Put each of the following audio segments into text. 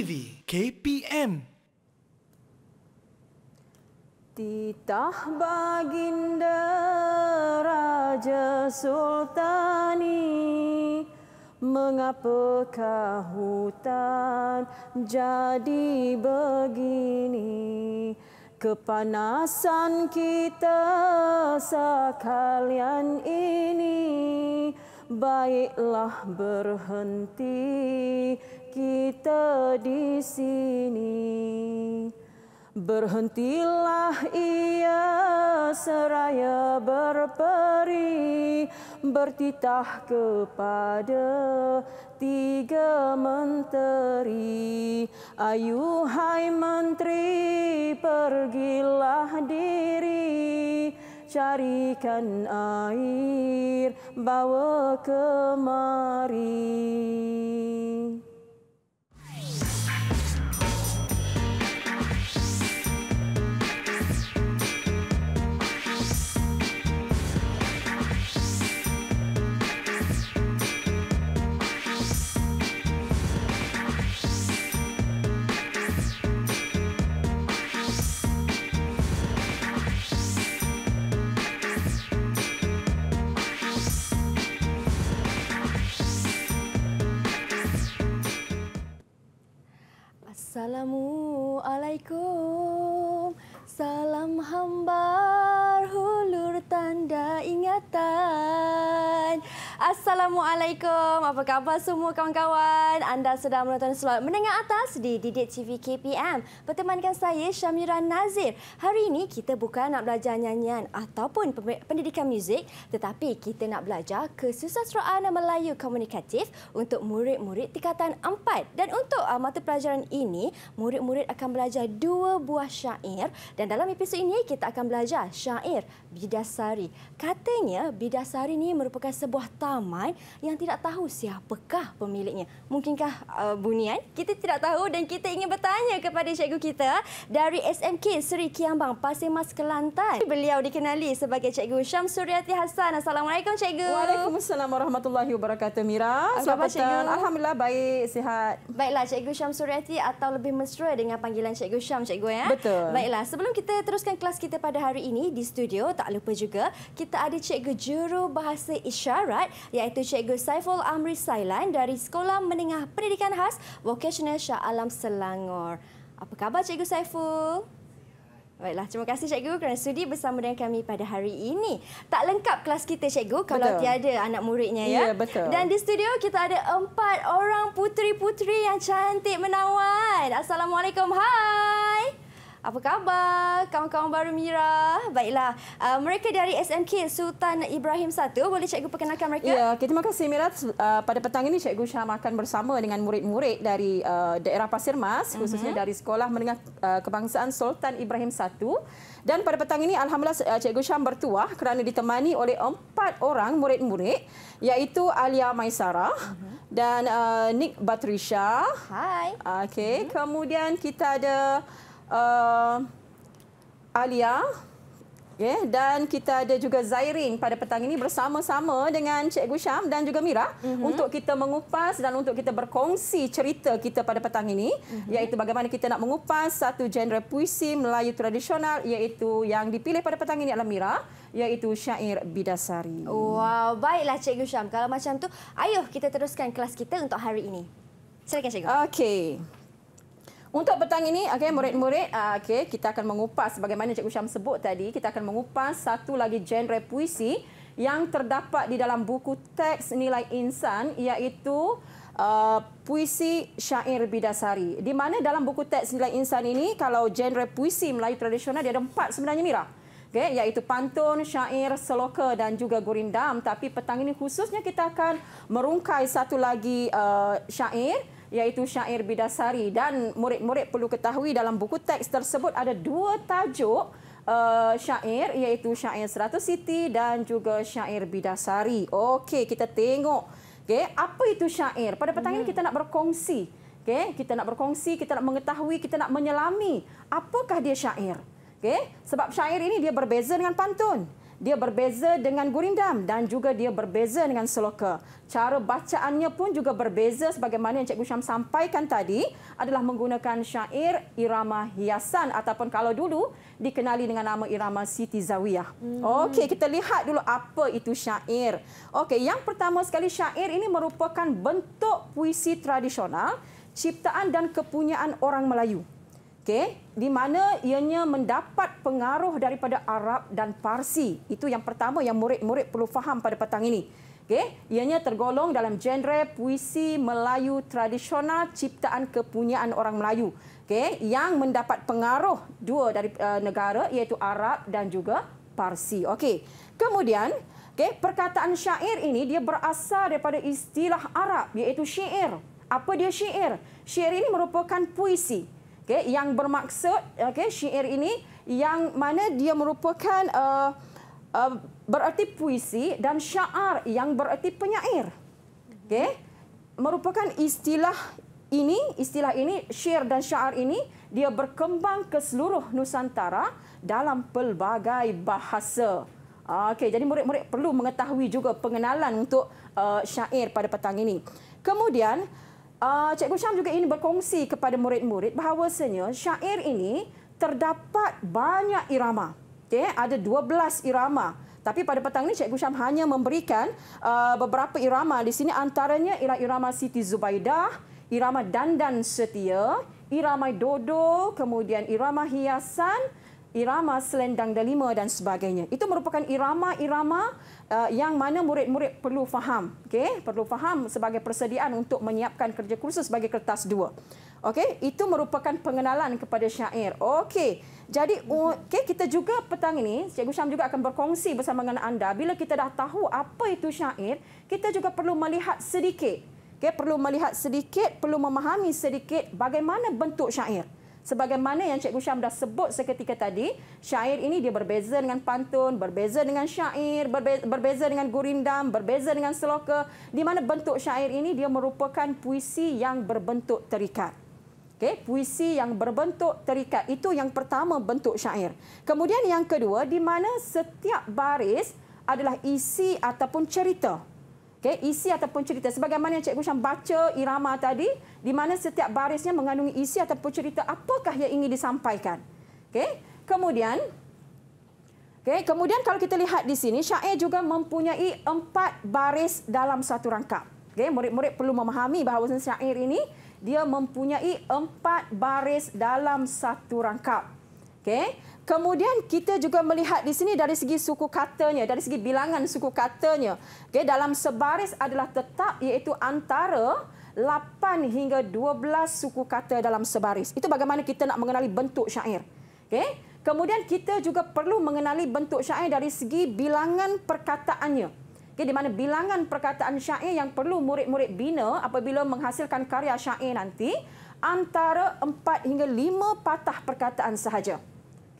TV KPM Titah baginda Raja Sultani mengapa kahutan jadi begini Kepanasan kita sekalian ini Baiklah berhenti kita di sini. Berhentilah ia seraya berperi bertitah kepada tiga menteri ayu hai menteri pergilah diri carikan air bawa kemari Assalamualaikum Salam hambar hulur tanda ingatan Ramadan. Assalamualaikum. Apa khabar semua kawan-kawan? Anda sedang menonton slot menengah atas di Didik TV KPM. Pertemankan saya Syamira Nazir. Hari ini kita bukan nak belajar nyanyian ataupun pendidikan muzik tetapi kita nak belajar kesusasteraan Melayu komunikatif untuk murid-murid tingkatan 4. Dan untuk uh, mata pelajaran ini, murid-murid akan belajar dua buah syair dan dalam episod ini kita akan belajar syair Bidasari. Katanya Bidasari ni merupakan sebuah taman yang tidak tahu siapakah pemiliknya. Mungkinkah uh, Bunian? Kita tidak tahu dan kita ingin bertanya kepada cikgu kita dari SMK Seri Kiambang, Pasir Mas Kelantan. Beliau dikenali sebagai cikgu Syam Suryati Hassan. Assalamualaikum cikgu. Waalaikumsalam warahmatullahi wabarakatuh Mira. Selamat petang. Alhamdulillah baik, sihat. Baiklah cikgu Syam Suryati atau lebih mesra dengan panggilan cikgu Syam cikgu ya. Betul. Baiklah sebelum kita teruskan kelas kita pada hari ini di studio tak lupa juga kita ada cikgu juru bahasa isyarat iaitu cikgu Saiful Amri Sailan dari Sekolah Menengah Pendidikan Khas Vocational Shah Alam Selangor. Apa khabar cikgu Saiful? Baiklah, terima kasih cikgu kerana sudi bersama dengan kami pada hari ini. Tak lengkap kelas kita cikgu kalau betul. tiada anak muridnya ya. Ya, betul. Dan di studio kita ada empat orang putri-putri yang cantik menawan. Assalamualaikum. Hai. Apa khabar kawan-kawan baru Mira? Baiklah, uh, mereka dari SMK Sultan Ibrahim Satu Boleh cikgu perkenalkan mereka? Ya, okay, terima kasih Mira. Uh, pada petang ini cikgu Syah makan bersama dengan murid-murid dari uh, daerah Pasir Mas, mhm. khususnya uh-huh. dari Sekolah Menengah uh, Kebangsaan Sultan Ibrahim Satu. Dan pada petang ini alhamdulillah Cikgu Syam bertuah kerana ditemani oleh empat orang murid-murid iaitu Alia Maisara uh-huh. dan uh, Nick Batrisha. Hai. Okay, uh-huh. Mhm. kemudian kita ada uh, Alia yeah, dan kita ada juga Zairin pada petang ini bersama-sama dengan Cikgu Syam dan juga Mira uh mhm. -huh. untuk kita mengupas dan untuk kita berkongsi cerita kita pada petang ini uh mhm. -huh. iaitu bagaimana kita nak mengupas satu genre puisi Melayu tradisional iaitu yang dipilih pada petang ini adalah Mira iaitu syair Bidasari. Wow, baiklah Cikgu Syam. Kalau macam tu, ayuh kita teruskan kelas kita untuk hari ini. Silakan Cikgu. Okey. Untuk petang ini, okay, murid-murid, uh, okey kita akan mengupas bagaimana Cikgu Syam sebut tadi, kita akan mengupas satu lagi genre puisi yang terdapat di dalam buku teks nilai insan iaitu uh, puisi syair bidasari. Di mana dalam buku teks nilai insan ini kalau genre puisi Melayu tradisional dia ada empat sebenarnya Mira. Okey, iaitu pantun, syair, seloka dan juga gurindam. Tapi petang ini khususnya kita akan merungkai satu lagi uh, syair iaitu syair bidasari dan murid-murid perlu ketahui dalam buku teks tersebut ada dua tajuk uh, syair iaitu syair 100 siti dan juga syair bidasari. Okey, kita tengok. Okey, apa itu syair? Pada petang ini hmm. kita nak berkongsi. Okey, kita nak berkongsi, kita nak mengetahui, kita nak menyelami apakah dia syair. Okey, sebab syair ini dia berbeza dengan pantun dia berbeza dengan gurindam dan juga dia berbeza dengan seloka. Cara bacaannya pun juga berbeza sebagaimana yang Cikgu Syam sampaikan tadi adalah menggunakan syair irama hiasan ataupun kalau dulu dikenali dengan nama irama Siti Zawiyah. Hmm. Okey, kita lihat dulu apa itu syair. Okey, yang pertama sekali syair ini merupakan bentuk puisi tradisional ciptaan dan kepunyaan orang Melayu. Okay? Di mana ianya mendapat pengaruh daripada Arab dan Parsi. Itu yang pertama yang murid-murid perlu faham pada petang ini. Okay? Ianya tergolong dalam genre puisi Melayu tradisional ciptaan kepunyaan orang Melayu. Okay? Yang mendapat pengaruh dua dari uh, negara iaitu Arab dan juga Parsi. Okay. Kemudian, okay, perkataan syair ini dia berasal daripada istilah Arab iaitu syair. Apa dia syair? Syair ini merupakan puisi. Puisi okay, yang bermaksud okay, syair ini yang mana dia merupakan uh, uh, bererti puisi dan syair yang bererti penyair. Okay, merupakan istilah ini, istilah ini, syair dan syair ini, dia berkembang ke seluruh Nusantara dalam pelbagai bahasa. Ah, okay, jadi murid-murid perlu mengetahui juga pengenalan untuk uh, syair pada petang ini. Kemudian, Uh, Cikgu Syam juga ini berkongsi kepada murid-murid bahawasanya syair ini terdapat banyak irama. Okay? Ada 12 irama. Tapi pada petang ini Cikgu Syam hanya memberikan uh, beberapa irama di sini antaranya ialah irama Siti Zubaidah, irama Dandan Setia, irama Dodo, kemudian irama Hiasan, irama Selendang Delima dan sebagainya. Itu merupakan irama-irama uh, yang mana murid-murid perlu faham. Okay? Perlu faham sebagai persediaan untuk menyiapkan kerja kursus sebagai kertas dua. okay? itu merupakan pengenalan kepada syair. okay? Jadi okay kita juga petang ini Cikgu Syam juga akan berkongsi bersama dengan anda bila kita dah tahu apa itu syair, kita juga perlu melihat sedikit. okay? perlu melihat sedikit, perlu memahami sedikit bagaimana bentuk syair sebagaimana yang Cikgu Syam dah sebut seketika tadi, syair ini dia berbeza dengan pantun, berbeza dengan syair, berbeza, dengan gurindam, berbeza dengan seloka, di mana bentuk syair ini dia merupakan puisi yang berbentuk terikat. Okay, puisi yang berbentuk terikat. Itu yang pertama bentuk syair. Kemudian yang kedua, di mana setiap baris adalah isi ataupun cerita okay, isi ataupun cerita. Sebagaimana yang Cikgu Syam baca irama tadi, di mana setiap barisnya mengandungi isi ataupun cerita apakah yang ingin disampaikan. Okay. Kemudian, okay, kemudian kalau kita lihat di sini, syair juga mempunyai empat baris dalam satu rangkap. Murid-murid okay, perlu memahami bahawa syair ini, dia mempunyai empat baris dalam satu rangkap. Okay. Kemudian kita juga melihat di sini dari segi suku katanya, dari segi bilangan suku katanya. Okay, dalam sebaris adalah tetap iaitu antara 8 hingga 12 suku kata dalam sebaris. Itu bagaimana kita nak mengenali bentuk syair. Okay? Kemudian kita juga perlu mengenali bentuk syair dari segi bilangan perkataannya. Okay, di mana bilangan perkataan syair yang perlu murid-murid bina apabila menghasilkan karya syair nanti antara 4 hingga 5 patah perkataan sahaja.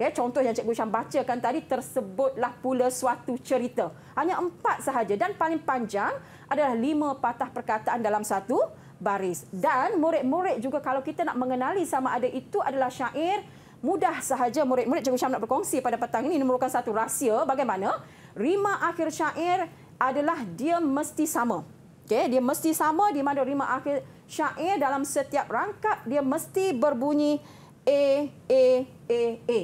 Okay, contoh yang Cikgu Syam bacakan tadi, tersebutlah pula suatu cerita. Hanya empat sahaja dan paling panjang adalah lima patah perkataan dalam satu baris. Dan murid-murid juga kalau kita nak mengenali sama ada itu adalah syair, mudah sahaja murid-murid Cikgu Syam nak berkongsi pada petang ini. Ini merupakan satu rahsia bagaimana rima akhir syair adalah dia mesti sama. Okay, dia mesti sama di mana rima akhir syair dalam setiap rangkap dia mesti berbunyi A, A, A, A.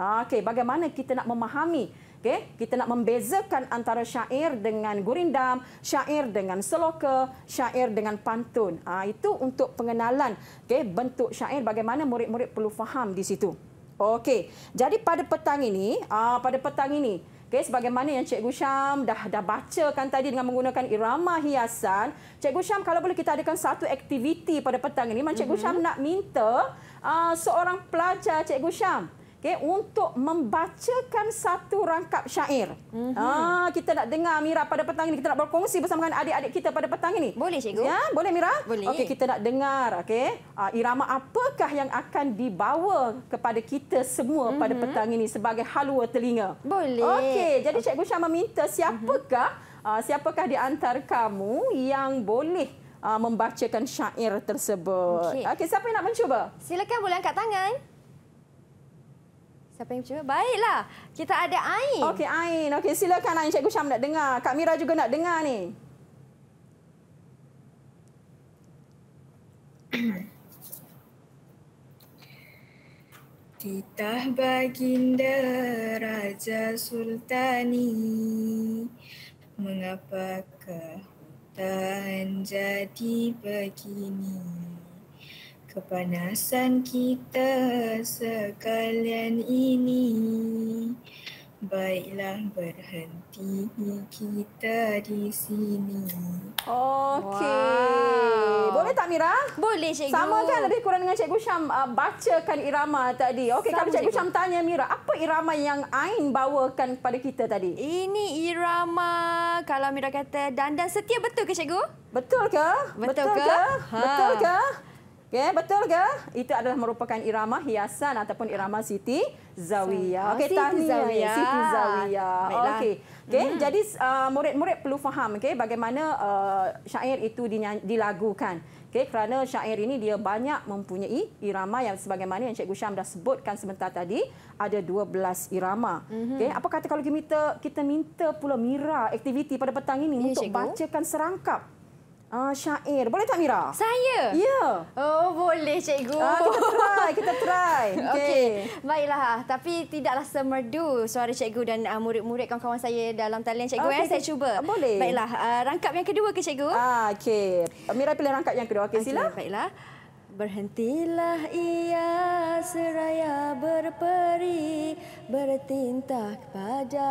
Ah, okey, bagaimana kita nak memahami Okay, kita nak membezakan antara syair dengan gurindam, syair dengan seloka, syair dengan pantun. Ha, itu untuk pengenalan okay, bentuk syair bagaimana murid-murid perlu faham di situ. Okey, jadi pada petang ini, uh, pada petang ini, okay, sebagaimana yang Cikgu Syam dah dah bacakan tadi dengan menggunakan irama hiasan, Cikgu Syam kalau boleh kita adakan satu aktiviti pada petang ini, mana Cikgu mm-hmm. Syam nak minta uh, seorang pelajar Cikgu Syam okay, untuk membacakan satu rangkap syair. Mm-hmm. Ah, kita nak dengar Mira pada petang ini. Kita nak berkongsi bersama dengan adik-adik kita pada petang ini. Boleh, Cikgu. Ya, boleh, Mira? Boleh. Okay, kita nak dengar okay, uh, ah, irama apakah yang akan dibawa kepada kita semua mm-hmm. pada mhm. petang ini sebagai halua telinga. Boleh. Okay, jadi Cikgu Syah meminta siapakah, mm-hmm. uh, siapakah di antara kamu yang boleh Uh, membacakan syair tersebut. Okey, okay, siapa yang nak mencuba? Silakan boleh angkat tangan. Siapa yang percuma? Baiklah. Kita ada Ain. Okey, Ain. Okey, silakan Ain. Cikgu Syam nak dengar. Kak Mira juga nak dengar ni. Titah baginda Raja Sultani Mengapakah hutan jadi begini kepanasan kita sekalian ini Baiklah berhenti kita di sini. Okey. Wow. Boleh tak Mira? Boleh Cikgu. Sama kan lebih kurang dengan Cikgu Syam uh, bacakan irama tadi. Okey kalau Cikgu Syam tanya Mira, apa irama yang Ain bawakan kepada kita tadi? Ini irama kalau Mira kata dan setia betul ke Cikgu? Betul ke? Betul, betul ke? Ha. Betul ke? Okay betul ke? Itu adalah merupakan irama hiasan ataupun irama Siti Zawiyah. Siti ya. zawiyah. Siti Zawiyah. Okay. Okay. hmm. jadi uh, murid-murid uh, perlu faham Okay, bagaimana uh, syair itu dilagukan. Okay, kerana syair ini dia banyak mempunyai irama yang sebagaimana yang Cikgu Syam dah sebutkan sebentar tadi, ada 12 irama. Hmm. Okey, apa kata kalau kita kita minta pula Mira aktiviti pada petang ini ya, untuk cikgu. bacakan serangkap Ah syair. Boleh tak Mira? Saya? Ya. Oh, boleh cikgu. Uh, kita try, kita try. Okey. Okay. Baiklah. Tapi tidaklah semerdu suara cikgu dan uh, murid-murid kawan-kawan saya dalam talian cikgu. Okay, eh. Saya cuba. Ah, boleh. Baiklah. Uh, rangkap yang kedua ke cikgu? Uh, Okey. Mira pilih rangkap yang kedua. Okey, okay, sila. Baiklah. Berhentilah ia seraya berperi Bertintah kepada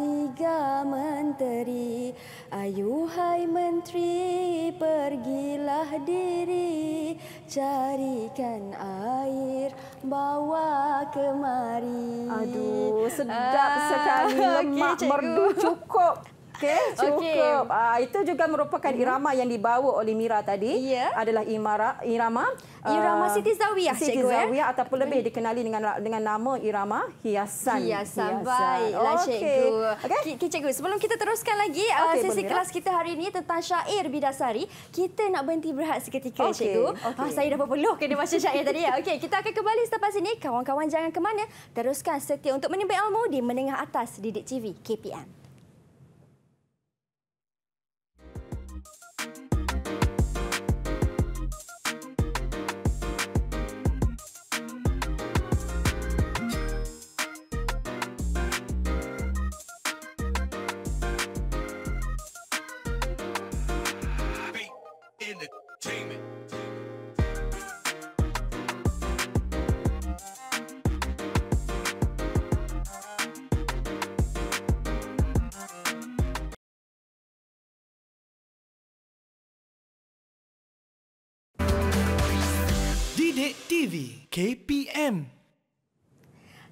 tiga menteri Ayuhai menteri pergilah diri Carikan air bawa kemari Aduh sedap ah, sekali lemak okay, merdu cukup Okey, cukup. Okay. Uh, itu juga merupakan mm-hmm. irama yang dibawa oleh Mira tadi. Yeah. Adalah Imara, irama. Irama Siti Zawiyah, Siti Cikgu. Siti Zawiyah eh? ya? ataupun lebih dikenali dengan dengan nama Irama Hiasan. Hiasan. Baiklah, Cikgu. Okay. Okay. Cikgu, sebelum kita teruskan lagi ah, okay, sesi kelas kita hari ini tentang syair bidasari, kita nak berhenti berehat seketika, okay. Cikgu. Okay. Ah, saya dah berpeluh kena baca syair tadi. Ya? Okay, kita akan kembali selepas ini. Kawan-kawan jangan ke mana. Teruskan setia untuk menimba ilmu di Menengah Atas Didik TV KPM. KPM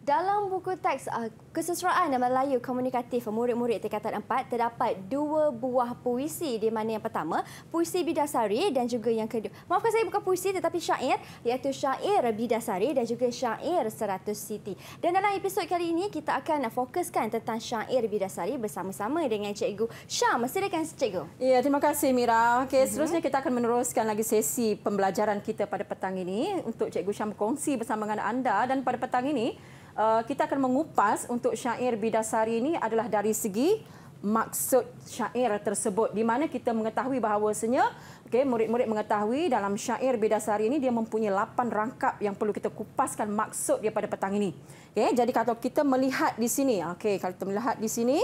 dalam buku teks uh, ah, Kesusuraan dan Melayu Komunikatif Murid-murid Tingkatan 4 terdapat dua buah puisi di mana yang pertama puisi Bidasari dan juga yang kedua maafkan saya bukan puisi tetapi syair iaitu syair Bidasari dan juga syair Seratus Siti. Dan dalam episod kali ini kita akan fokuskan tentang syair Bidasari bersama-sama dengan Cikgu Syam. Silakan Cikgu. Ya, terima kasih Mira. Okey, uh-huh. seterusnya kita akan meneruskan lagi sesi pembelajaran kita pada petang ini untuk Cikgu Syam kongsi bersama dengan anda dan pada petang ini Eh, kita akan mengupas untuk syair bidasari ini adalah dari segi maksud syair tersebut di mana kita mengetahui bahawasanya okey murid-murid mengetahui dalam syair bidasari ini dia mempunyai lapan rangkap yang perlu kita kupaskan maksud dia pada petang ini okey jadi kalau kita melihat di sini okey kalau kita melihat di sini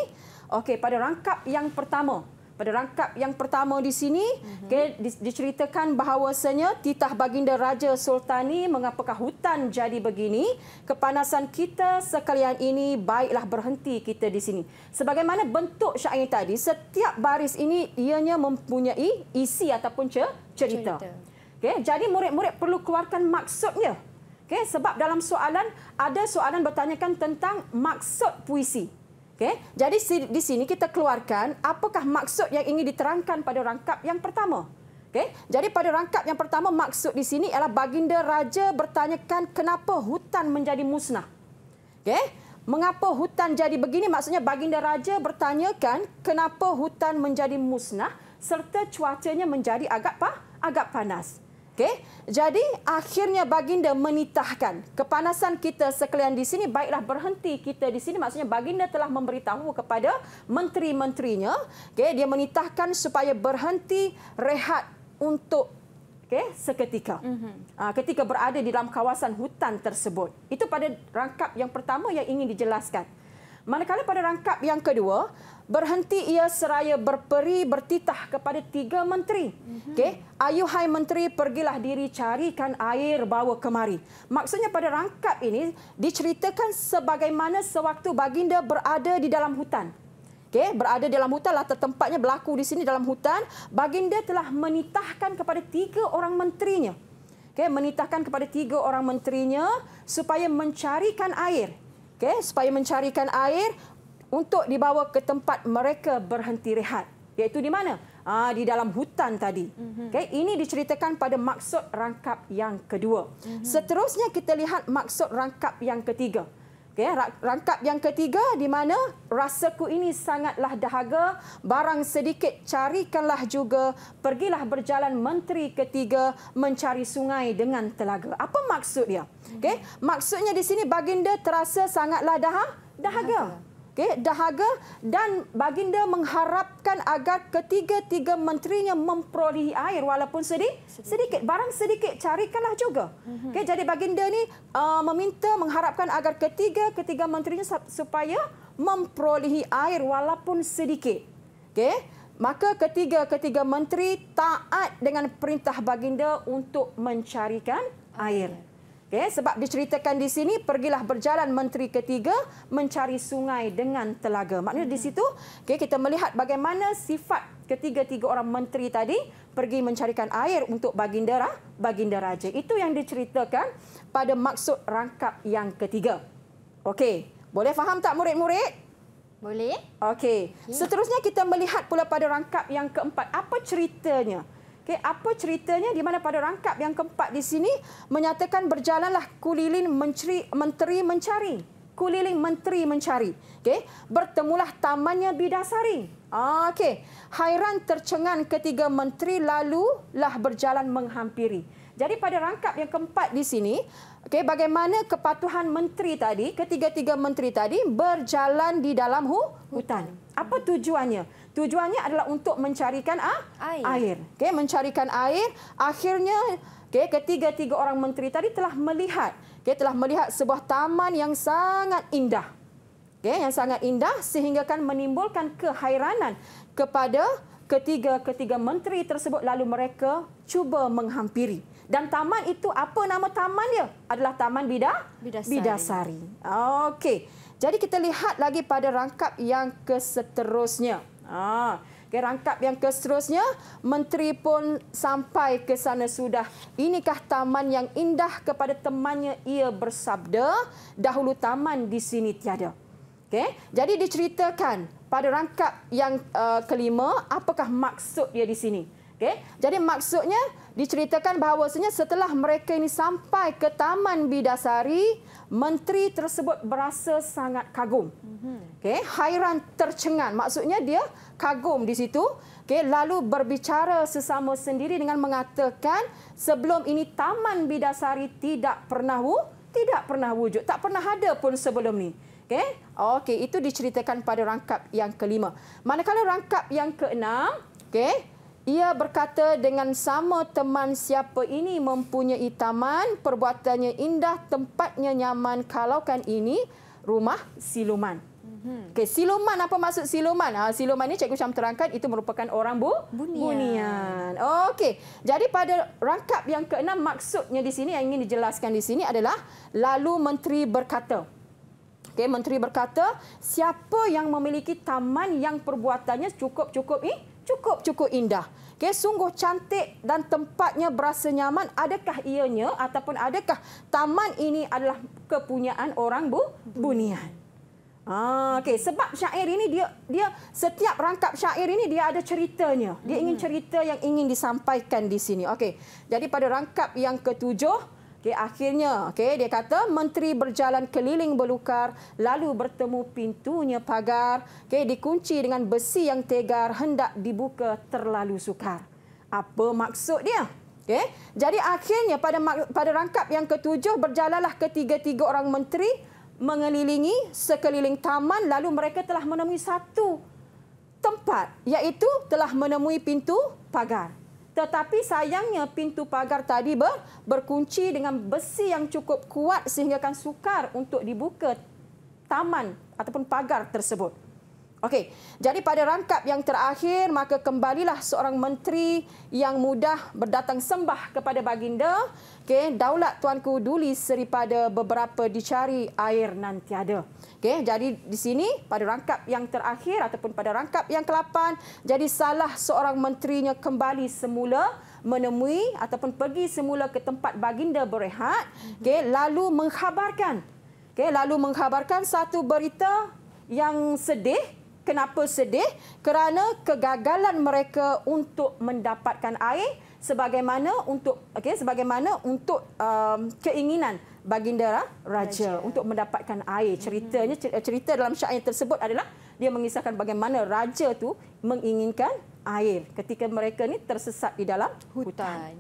okey pada rangkap yang pertama pada rangkap yang pertama di sini mm-hmm. okay, diceritakan bahawasanya titah baginda raja sultani mengapakah hutan jadi begini kepanasan kita sekalian ini baiklah berhenti kita di sini sebagaimana bentuk syair tadi setiap baris ini ianya mempunyai isi ataupun cerita, cerita. okey jadi murid-murid perlu keluarkan maksudnya okey sebab dalam soalan ada soalan bertanyakan tentang maksud puisi Okey. Jadi di sini kita keluarkan apakah maksud yang ingin diterangkan pada rangkap yang pertama. Okay, Jadi pada rangkap yang pertama maksud di sini ialah baginda raja bertanyakan kenapa hutan menjadi musnah. Okay, Mengapa hutan jadi begini? Maksudnya baginda raja bertanyakan kenapa hutan menjadi musnah serta cuacanya menjadi agak apa? agak panas. Okey. Jadi akhirnya baginda menitahkan kepanasan kita sekalian di sini baiklah berhenti kita di sini maksudnya baginda telah memberitahu kepada menteri-menterinya okey dia menitahkan supaya berhenti rehat untuk okey seketika. Mm -hmm. ketika berada di dalam kawasan hutan tersebut. Itu pada rangkap yang pertama yang ingin dijelaskan. Manakala pada rangkap yang kedua, berhenti ia seraya berperi bertitah kepada tiga menteri. Mhm. Okey, ayuhai menteri pergilah diri carikan air bawa kemari. Maksudnya pada rangkap ini diceritakan sebagaimana sewaktu baginda berada di dalam hutan. okay? berada dalam hutan lah tempatnya berlaku di sini dalam hutan, baginda telah menitahkan kepada tiga orang menterinya. okay? menitahkan kepada tiga orang menterinya supaya mencarikan air. okay? supaya mencarikan air untuk dibawa ke tempat mereka berhenti rehat iaitu di mana uh, di dalam hutan tadi mhm. Okay, ini diceritakan pada maksud rangkap yang kedua mhm. seterusnya kita lihat maksud rangkap yang ketiga Okay, rangkap yang ketiga di mana rasaku ini sangatlah dahaga barang sedikit carikanlah juga pergilah berjalan menteri ketiga mencari sungai dengan telaga apa maksud dia mhm. okey maksudnya di sini baginda terasa sangatlah dahaga dahaga okay, dahaga dan baginda mengharapkan agar ketiga-tiga menterinya memperolehi air walaupun sedih, sedikit. Barang sedikit carikanlah juga. Mhm. Okay, jadi baginda ni uh, meminta mengharapkan agar ketiga-ketiga menterinya supaya memperolehi air walaupun sedikit. Okay? Maka ketiga-ketiga menteri taat dengan perintah baginda untuk mencarikan air. Okay, sebab diceritakan di sini, pergilah berjalan menteri ketiga mencari sungai dengan telaga. Maknanya hmm. di situ okay, kita melihat bagaimana sifat ketiga-tiga orang menteri tadi pergi mencarikan air untuk baginda, baginda raja. Itu yang diceritakan pada maksud rangkap yang ketiga. Okey, boleh faham tak murid-murid? Boleh. Okey, okay. Ya. seterusnya kita melihat pula pada rangkap yang keempat. Apa ceritanya? Okay, apa ceritanya di mana pada rangkap yang keempat di sini menyatakan berjalanlah kulilin menceri, menteri mencari. Kulilin menteri mencari. Okay, bertemulah tamannya bidasari. Okay, ah, Okey, hairan tercengang ketiga menteri lalu lah berjalan menghampiri. Jadi pada rangkap yang keempat di sini, okay, bagaimana kepatuhan menteri tadi, ketiga-tiga menteri tadi berjalan di dalam hutan. Apa tujuannya? Tujuannya adalah untuk mencarikan ah, air. air. Okey, mencarikan air. Akhirnya okey, ketiga-tiga orang menteri tadi telah melihat, okey, telah melihat sebuah taman yang sangat indah. Okey, yang sangat indah sehingga kan menimbulkan kehairanan kepada ketiga-ketiga menteri tersebut lalu mereka cuba menghampiri. Dan taman itu apa nama taman dia? Adalah Taman Bida Bidasari. Bidasari. Okey. Jadi kita lihat lagi pada rangkap yang keseterusnya. Ha. Okay, rangkap yang seterusnya, Menteri pun sampai ke sana sudah. Inikah taman yang indah kepada temannya ia bersabda, dahulu taman di sini tiada. Okay? Jadi diceritakan pada rangkap yang uh, kelima, apakah maksud dia di sini. Okay? Jadi maksudnya diceritakan bahawasanya setelah mereka ini sampai ke Taman Bidasari, menteri tersebut berasa sangat kagum. okay, hairan tercengang. Maksudnya dia kagum di situ. okay. lalu berbicara sesama sendiri dengan mengatakan sebelum ini Taman Bidasari tidak pernah wujud, tidak pernah wujud. Tak pernah ada pun sebelum ni. okay? Okay, itu diceritakan pada rangkap yang kelima. Manakala rangkap yang keenam, okay? Ia berkata dengan sama teman siapa ini mempunyai taman, perbuatannya indah, tempatnya nyaman, kalau kan ini rumah siluman. Mhm. Okay, siluman, apa maksud siluman? Ha, siluman ini Cikgu Syam terangkan, itu merupakan orang bu? bunian. bunian. Okey, jadi pada rangkap yang keenam maksudnya di sini, yang ingin dijelaskan di sini adalah, lalu menteri berkata, okay, menteri berkata, siapa yang memiliki taman yang perbuatannya cukup-cukup ini? cukup cukup indah. Okay, sungguh cantik dan tempatnya berasa nyaman. Adakah ianya ataupun adakah taman ini adalah kepunyaan orang bu bunian? Ah, okay. Sebab syair ini dia dia setiap rangkap syair ini dia ada ceritanya. Dia ingin hmm. cerita yang ingin disampaikan di sini. Okay. Jadi pada rangkap yang ketujuh, Okay, akhirnya, okay, dia kata menteri berjalan keliling belukar lalu bertemu pintunya pagar. Okay, dikunci dengan besi yang tegar hendak dibuka terlalu sukar. Apa maksud dia? Okay. Jadi akhirnya pada pada rangkap yang ketujuh berjalanlah ketiga-tiga orang menteri mengelilingi sekeliling taman lalu mereka telah menemui satu tempat iaitu telah menemui pintu pagar. Tetapi sayangnya pintu pagar tadi ber, berkunci dengan besi yang cukup kuat sehingga akan sukar untuk dibuka taman ataupun pagar tersebut. Okey, jadi pada rangkap yang terakhir maka kembalilah seorang menteri yang mudah berdatang sembah kepada baginda. Okey, daulat tuanku duli seripada beberapa dicari air nan tiada. Okey, jadi di sini pada rangkap yang terakhir ataupun pada rangkap yang ke-8, jadi salah seorang menterinya kembali semula menemui ataupun pergi semula ke tempat baginda berehat, okey, lalu mengkhabarkan. Okey, lalu mengkhabarkan satu berita yang sedih kenapa sedih? Kerana kegagalan mereka untuk mendapatkan air sebagaimana untuk okey sebagaimana untuk um, keinginan baginda raja, raja untuk mendapatkan air. Ceritanya hmm. cerita dalam syair tersebut adalah dia mengisahkan bagaimana raja tu menginginkan air ketika mereka ni tersesat di dalam hutan. hutan.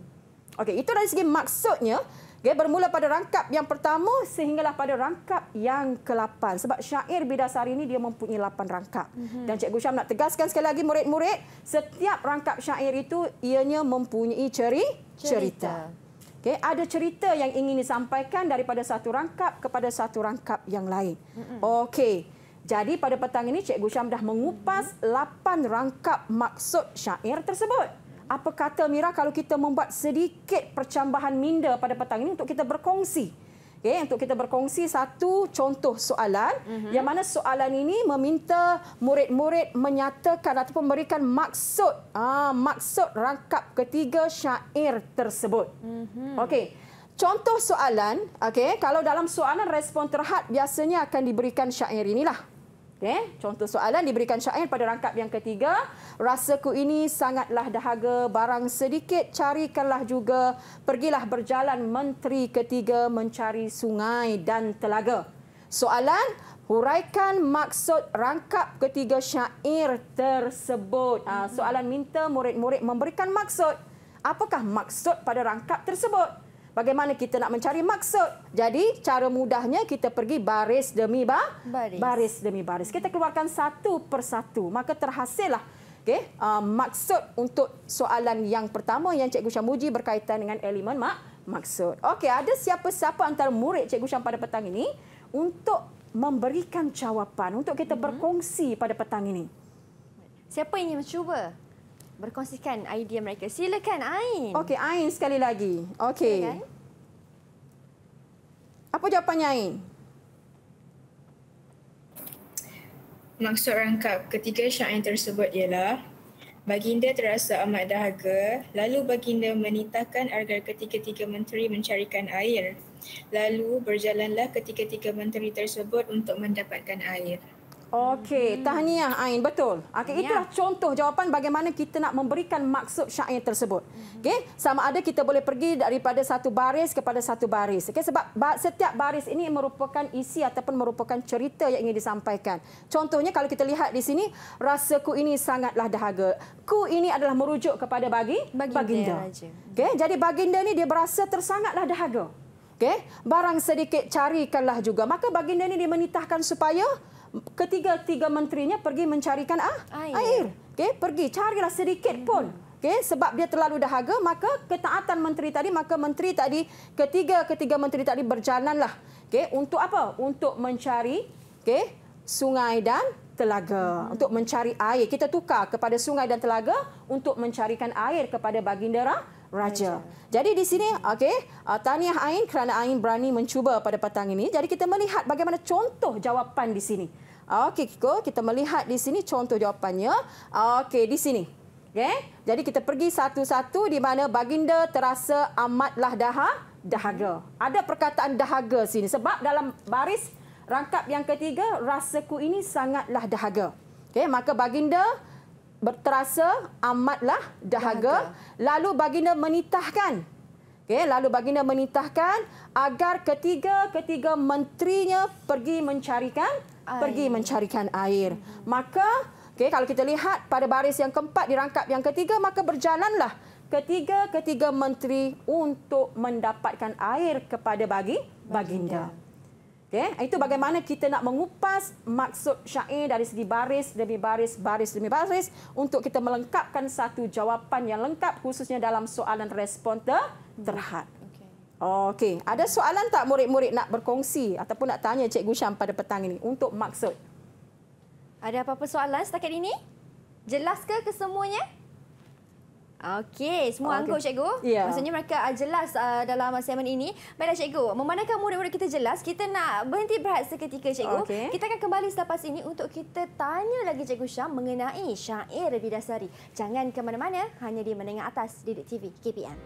Okey, itu dari segi maksudnya Okay, bermula pada rangkap yang pertama sehinggalah pada rangkap yang ke-8. Sebab syair bidasari ini dia mempunyai 8 rangkap. Mm -hmm. Dan Cikgu Syam nak tegaskan sekali lagi murid-murid, setiap rangkap syair itu ianya mempunyai ceri cerita. cerita. Okay, ada cerita yang ingin disampaikan daripada satu rangkap kepada satu rangkap yang lain. Mm -hmm. Okey. Jadi pada petang ini Cikgu Syam dah mengupas mm -hmm. 8 rangkap maksud syair tersebut apa kata Mira kalau kita membuat sedikit percambahan minda pada petang ini untuk kita berkongsi. Okay, untuk kita berkongsi satu contoh soalan mm -hmm. yang mana soalan ini meminta murid-murid menyatakan atau memberikan maksud ah maksud rangkap ketiga syair tersebut. Mm -hmm. Okey. Contoh soalan, okey, kalau dalam soalan respon terhad biasanya akan diberikan syair inilah. Okay. Contoh soalan diberikan syair pada rangkap yang ketiga. Rasaku ini sangatlah dahaga, barang sedikit carikanlah juga. Pergilah berjalan menteri ketiga mencari sungai dan telaga. Soalan, huraikan maksud rangkap ketiga syair tersebut. Ah, soalan minta murid-murid memberikan maksud. Apakah maksud pada rangkap tersebut? bagaimana kita nak mencari maksud. Jadi cara mudahnya kita pergi baris demi ba baris. baris demi baris. Kita keluarkan satu persatu. Maka terhasillah okay, uh, maksud untuk soalan yang pertama yang Cikgu Syamuji berkaitan dengan elemen mak maksud. Okey, ada siapa-siapa antara murid Cikgu Syam pada petang ini untuk memberikan jawapan untuk kita mhm. berkongsi pada petang ini. Siapa ingin cuba? berkongsikan idea mereka. Silakan Ain. Okey, Ain sekali lagi. Okey. Apa jawapannya Ain? Maksud rangkap ketiga syair tersebut ialah Baginda terasa amat dahaga, lalu baginda menitahkan agar ketiga-tiga menteri mencarikan air. Lalu berjalanlah ketiga-tiga menteri tersebut untuk mendapatkan air. Okey, hmm. tahniah Ain, betul. Okey, ya. itulah ya. contoh jawapan bagaimana kita nak memberikan maksud syair tersebut. Hmm. Okey, sama ada kita boleh pergi daripada satu baris kepada satu baris. Okey, sebab setiap baris ini merupakan isi ataupun merupakan cerita yang ingin disampaikan. Contohnya kalau kita lihat di sini, rasaku ini sangatlah dahaga. Ku ini adalah merujuk kepada bagi baginda. baginda. Okey, jadi baginda ni dia berasa tersangatlah dahaga. Okey, barang sedikit carikanlah juga. Maka baginda ni dia menitahkan supaya ketiga-tiga menterinya pergi mencarikan ah, air. air. Okey, pergi carilah sedikit pun. Hmm. okay? sebab dia terlalu dahaga, maka ketaatan menteri tadi, maka menteri tadi ketiga-ketiga menteri tadi berjalanlah. okay? untuk apa? Untuk mencari okay? sungai dan telaga hmm. untuk mencari air. Kita tukar kepada sungai dan telaga untuk mencarikan air kepada baginda raja. Jadi di sini okay, uh, Ain kerana Ain berani mencuba pada petang ini. Jadi kita melihat bagaimana contoh jawapan di sini. Okey Kiko, kita melihat di sini contoh jawapannya. Okey, di sini. okay. Jadi kita pergi satu-satu di mana baginda terasa amatlah dahar, dahaga. Ada perkataan dahaga sini sebab dalam baris rangkap yang ketiga rasaku ini sangatlah dahaga. Okay, maka baginda berterasa amatlah dahaga. Lalu baginda menitahkan. Okay, lalu baginda menitahkan agar ketiga-ketiga menterinya pergi mencarikan air. pergi mencarikan air. Hmm. Maka okay, kalau kita lihat pada baris yang keempat di rangkap yang ketiga, maka berjalanlah ketiga-ketiga menteri untuk mendapatkan air kepada bagi baginda. baginda. Okay? Eh? Itu bagaimana kita nak mengupas maksud syair dari segi baris demi baris, baris demi baris untuk kita melengkapkan satu jawapan yang lengkap khususnya dalam soalan respon ter terhad. Okey, ada soalan tak murid-murid nak berkongsi ataupun nak tanya Cikgu Syam pada petang ini untuk maksud? Ada apa-apa soalan setakat ini? Jelas ke kesemuanya? Okey, semua okay. Ah, anggur cikgu. Yeah. Maksudnya mereka ah, jelas uh, dalam assignment ini. Baiklah cikgu, memandangkan murid-murid kita jelas, kita nak berhenti berehat seketika cikgu. Okay. Kita akan kembali selepas ini untuk kita tanya lagi cikgu Syam mengenai syair dasari. Jangan ke mana-mana, hanya di menengah atas Didik TV KPM.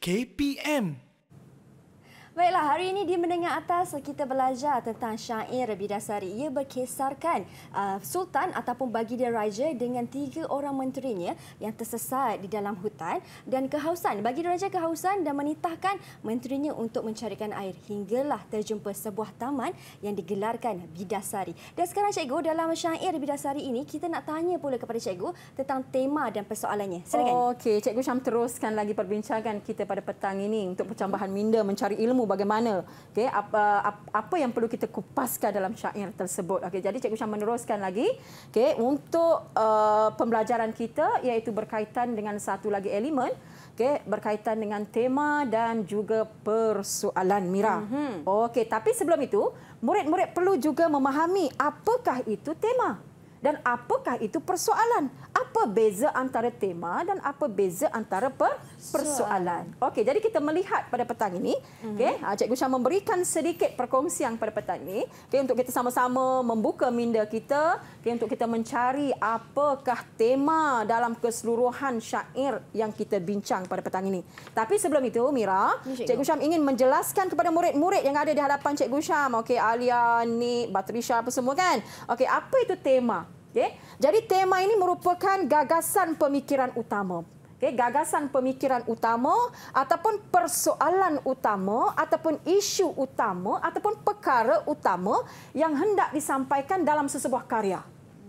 KPM. Baiklah, hari ini di Mendengar Atas eh, kita belajar tentang syair Bidasari. Ia berkisarkan uh, Sultan ataupun bagi dia Raja dengan tiga orang menterinya yang tersesat di dalam hutan dan kehausan. Bagi Raja kehausan dan menitahkan menterinya untuk mencarikan air hinggalah terjumpa sebuah taman yang digelarkan Bidasari. Dan sekarang Cikgu dalam syair Bidasari ini kita nak tanya pula kepada Cikgu tentang tema dan persoalannya. Silakan. Oh, Okey, Cikgu Syam teruskan lagi perbincangan kita pada petang ini untuk percambahan minda mencari ilmu bagaimana okay, apa, uh, apa yang perlu kita kupaskan dalam syair tersebut. Okay, jadi Cikgu Syah meneruskan lagi okay, untuk uh, pembelajaran kita iaitu berkaitan dengan satu lagi elemen okay, berkaitan dengan tema dan juga persoalan Mira. Mm -hmm. okay, tapi sebelum itu, murid-murid perlu juga memahami apakah itu tema dan apakah itu persoalan? Apa beza antara tema dan apa beza antara per persoalan? Okey, jadi kita melihat pada petang ini, mhm. okey, ah, Cikgu Syah memberikan sedikit perkongsian pada petang ini, okey untuk kita sama-sama membuka minda kita, okey untuk kita mencari apakah tema dalam keseluruhan syair yang kita bincang pada petang ini. Tapi sebelum itu, Mira, Cikgu Syah ingin menjelaskan kepada murid-murid yang ada di hadapan Cikgu Syah, okey Alia, Nik, Patricia apa semua kan? Okey, apa itu tema? Okay. Jadi tema ini merupakan gagasan pemikiran utama. Okay. Gagasan pemikiran utama ataupun persoalan utama ataupun isu utama ataupun perkara utama yang hendak disampaikan dalam sesebuah karya.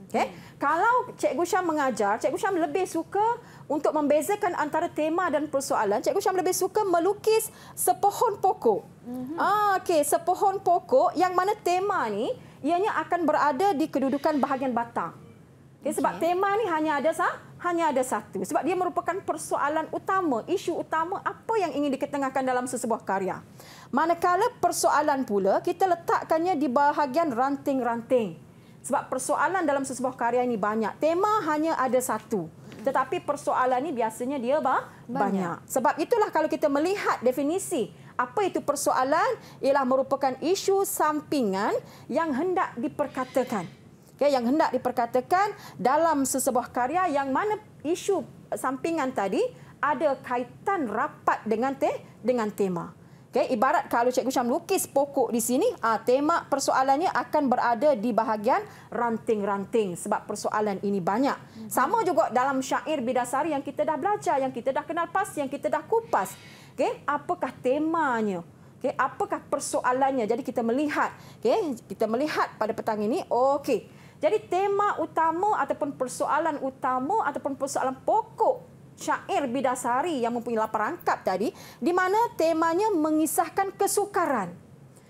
Okay. Kalau Cikgu Syam mengajar, Cikgu Syam lebih suka untuk membezakan antara tema dan persoalan. Cikgu Syam lebih suka melukis sepohon pokok. hmm Ah, okay. Sepohon pokok yang mana tema ni ianya akan berada di kedudukan bahagian batang. Okay, sebab okay. tema ni hanya ada sah, hanya ada satu. Sebab dia merupakan persoalan utama, isu utama apa yang ingin diketengahkan dalam sesebuah karya. Manakala persoalan pula kita letakkannya di bahagian ranting-ranting. Sebab persoalan dalam sesebuah karya ini banyak. Tema hanya ada satu. Tetapi persoalan ini biasanya dia banyak. banyak. Sebab itulah kalau kita melihat definisi apa itu persoalan ialah merupakan isu sampingan yang hendak diperkatakan. Okay, yang hendak diperkatakan dalam sesebuah karya yang mana isu sampingan tadi ada kaitan rapat dengan te dengan tema. Okay, ibarat kalau Cikgu Syam lukis pokok di sini, ah tema persoalannya akan berada di bahagian ranting-ranting sebab persoalan ini banyak. Sama juga dalam syair bidasari yang kita dah belajar, yang kita dah kenal pas, yang kita dah kupas okay, apakah temanya? Okay, apakah persoalannya? Jadi kita melihat, okay, kita melihat pada petang ini, okey. Jadi tema utama ataupun persoalan utama ataupun persoalan pokok syair Bidasari yang mempunyai lapan rangkap tadi, di mana temanya mengisahkan kesukaran.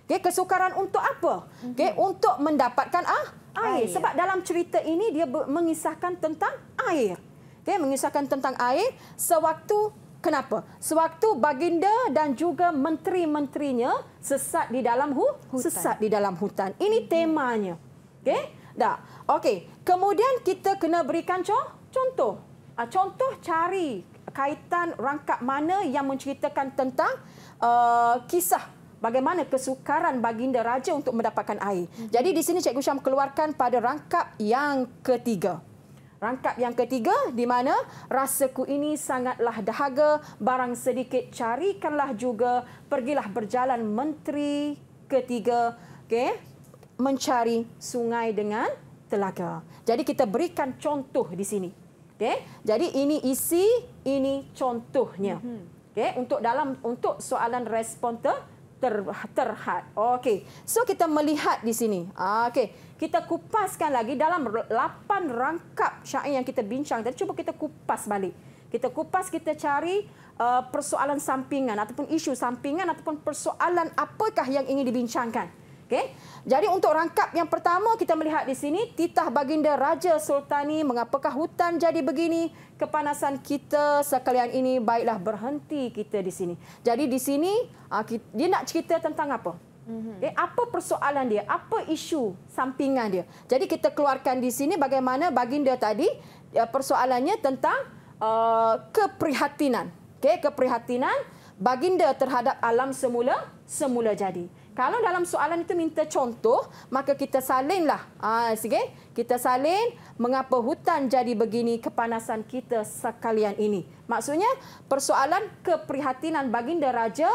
Okey, kesukaran untuk apa? Okey, mm -hmm. Untuk mendapatkan ah, air. air. Sebab dalam cerita ini dia mengisahkan tentang air. Okey, mengisahkan tentang air sewaktu Kenapa? Sewaktu baginda dan juga menteri-menterinya sesat di dalam hu hutan. sesat di dalam hutan. Ini hmm. temanya. Okey? Dah. Okey. Kemudian kita kena berikan contoh. Ah, contoh cari kaitan rangkap mana yang menceritakan tentang uh, kisah bagaimana kesukaran baginda raja untuk mendapatkan air. Hmm. Jadi di sini Cikgu Syam keluarkan pada rangkap yang ketiga. Rangkap yang ketiga di mana rasaku ini sangatlah dahaga barang sedikit carikanlah juga pergilah berjalan menteri ketiga okay, mencari sungai dengan telaga. Jadi kita berikan contoh di sini. okay. Jadi ini isi ini contohnya. Mm-hmm. okay. untuk dalam untuk soalan respon ter ter, terhad. Okey. So kita melihat di sini. Ah, okey. Kita kupaskan lagi dalam lapan rangkap syair yang kita bincang. Tadi cuba kita kupas balik. Kita kupas kita cari ah, persoalan sampingan ataupun isu sampingan ataupun persoalan apakah yang ingin dibincangkan. Okey. Jadi untuk rangkap yang pertama kita melihat di sini titah baginda Raja Sultani mengapakah hutan jadi begini kepanasan kita sekalian ini baiklah berhenti kita di sini. Jadi di sini ah, dia nak cerita tentang apa? Mhm. Okay, apa persoalan dia? Apa isu sampingan dia? Jadi kita keluarkan di sini bagaimana baginda tadi ya, persoalannya tentang uh, keprihatinan. Okay, keprihatinan baginda terhadap alam semula semula jadi. Kalau dalam soalan itu minta contoh, maka kita salinlah. Ah, ha, okay? Kita salin mengapa hutan jadi begini kepanasan kita sekalian ini. Maksudnya persoalan keprihatinan baginda raja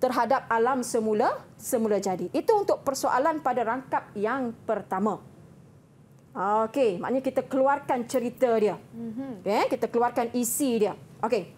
terhadap alam semula semula jadi. Itu untuk persoalan pada rangkap yang pertama. Okey, maknanya kita keluarkan cerita dia. Okay? Mhm. Eh, kita keluarkan isi dia. Okey.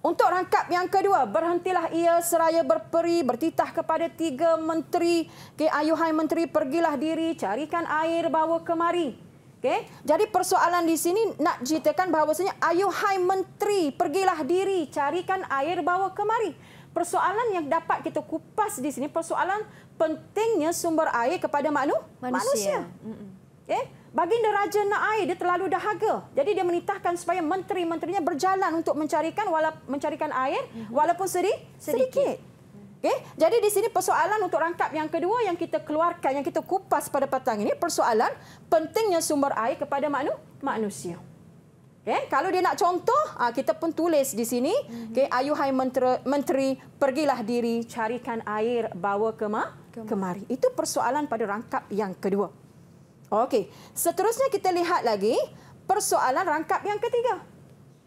Untuk rangkap yang kedua, berhentilah ia seraya berperi, bertitah kepada tiga menteri. Okay, ayuhai menteri, pergilah diri, carikan air, bawa kemari. Okay? Jadi persoalan di sini nak ceritakan bahawasanya, ayuhai menteri, pergilah diri, carikan air, bawa kemari. Persoalan yang dapat kita kupas di sini, persoalan pentingnya sumber air kepada manu manusia. manusia. Okay? Baginda Raja nak air, dia terlalu dahaga. Jadi dia menitahkan supaya menteri-menterinya berjalan untuk mencarikan walau mencarikan air mhm. walaupun sedi sedikit. Okay? Jadi di sini persoalan untuk rangkap yang kedua yang kita keluarkan, yang kita kupas pada petang ini, persoalan pentingnya sumber air kepada manu manusia. Okay? Kalau dia nak contoh, ah, kita pun tulis di sini, mhm. okay? ayuhai menteri, menteri, pergilah diri, carikan air, bawa kema kemari. Itu persoalan pada rangkap yang kedua. Okey, seterusnya kita lihat lagi persoalan rangkap yang ketiga.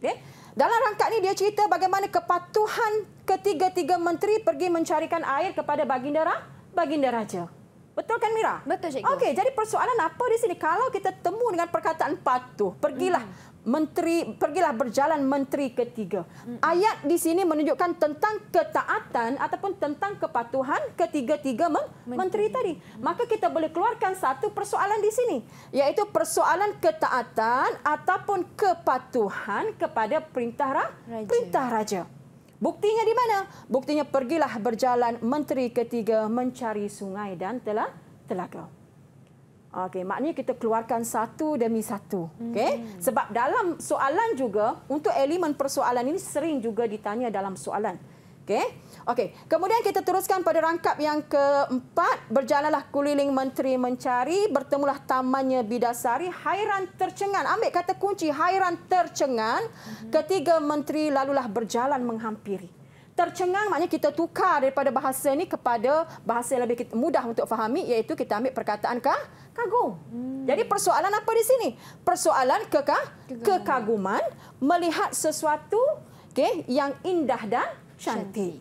Okay. Dalam rangkap ni dia cerita bagaimana kepatuhan ketiga-tiga menteri pergi mencarikan air kepada baginda, Ra baginda raja. Betul kan Mira? Betul Cikgu. Okey, jadi persoalan apa di sini? Kalau kita temu dengan perkataan patuh, pergilah hmm menteri pergilah berjalan menteri ketiga. Ayat di sini menunjukkan tentang ketaatan ataupun tentang kepatuhan ketiga-tiga menteri. menteri tadi. Maka kita boleh keluarkan satu persoalan di sini iaitu persoalan ketaatan ataupun kepatuhan kepada perintah ra raja. perintah raja. Buktinya di mana? Buktinya pergilah berjalan menteri ketiga mencari sungai dan telaga. Telaga. Okey, maknanya kita keluarkan satu demi satu. Okey. Hmm. Sebab dalam soalan juga untuk elemen persoalan ini sering juga ditanya dalam soalan. Okey. Okey. Kemudian kita teruskan pada rangkap yang keempat, berjalanlah keliling menteri mencari, bertemulah tamannya bidasari, hairan tercengang. Ambil kata kunci hairan tercengang, hmm. ketiga menteri lalulah berjalan menghampiri tercengang maknanya kita tukar daripada bahasa ini kepada bahasa yang lebih mudah untuk fahami iaitu kita ambil perkataan ka, kagum. Hmm. Jadi persoalan apa di sini? Persoalan kekah kekaguman melihat sesuatu okay, yang indah dan cantik.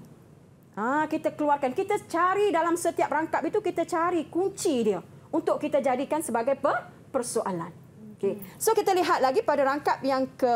Ha, kita keluarkan, kita cari dalam setiap rangkap itu kita cari kunci dia untuk kita jadikan sebagai per persoalan. Okay. Hmm. So kita lihat lagi pada rangkap yang ke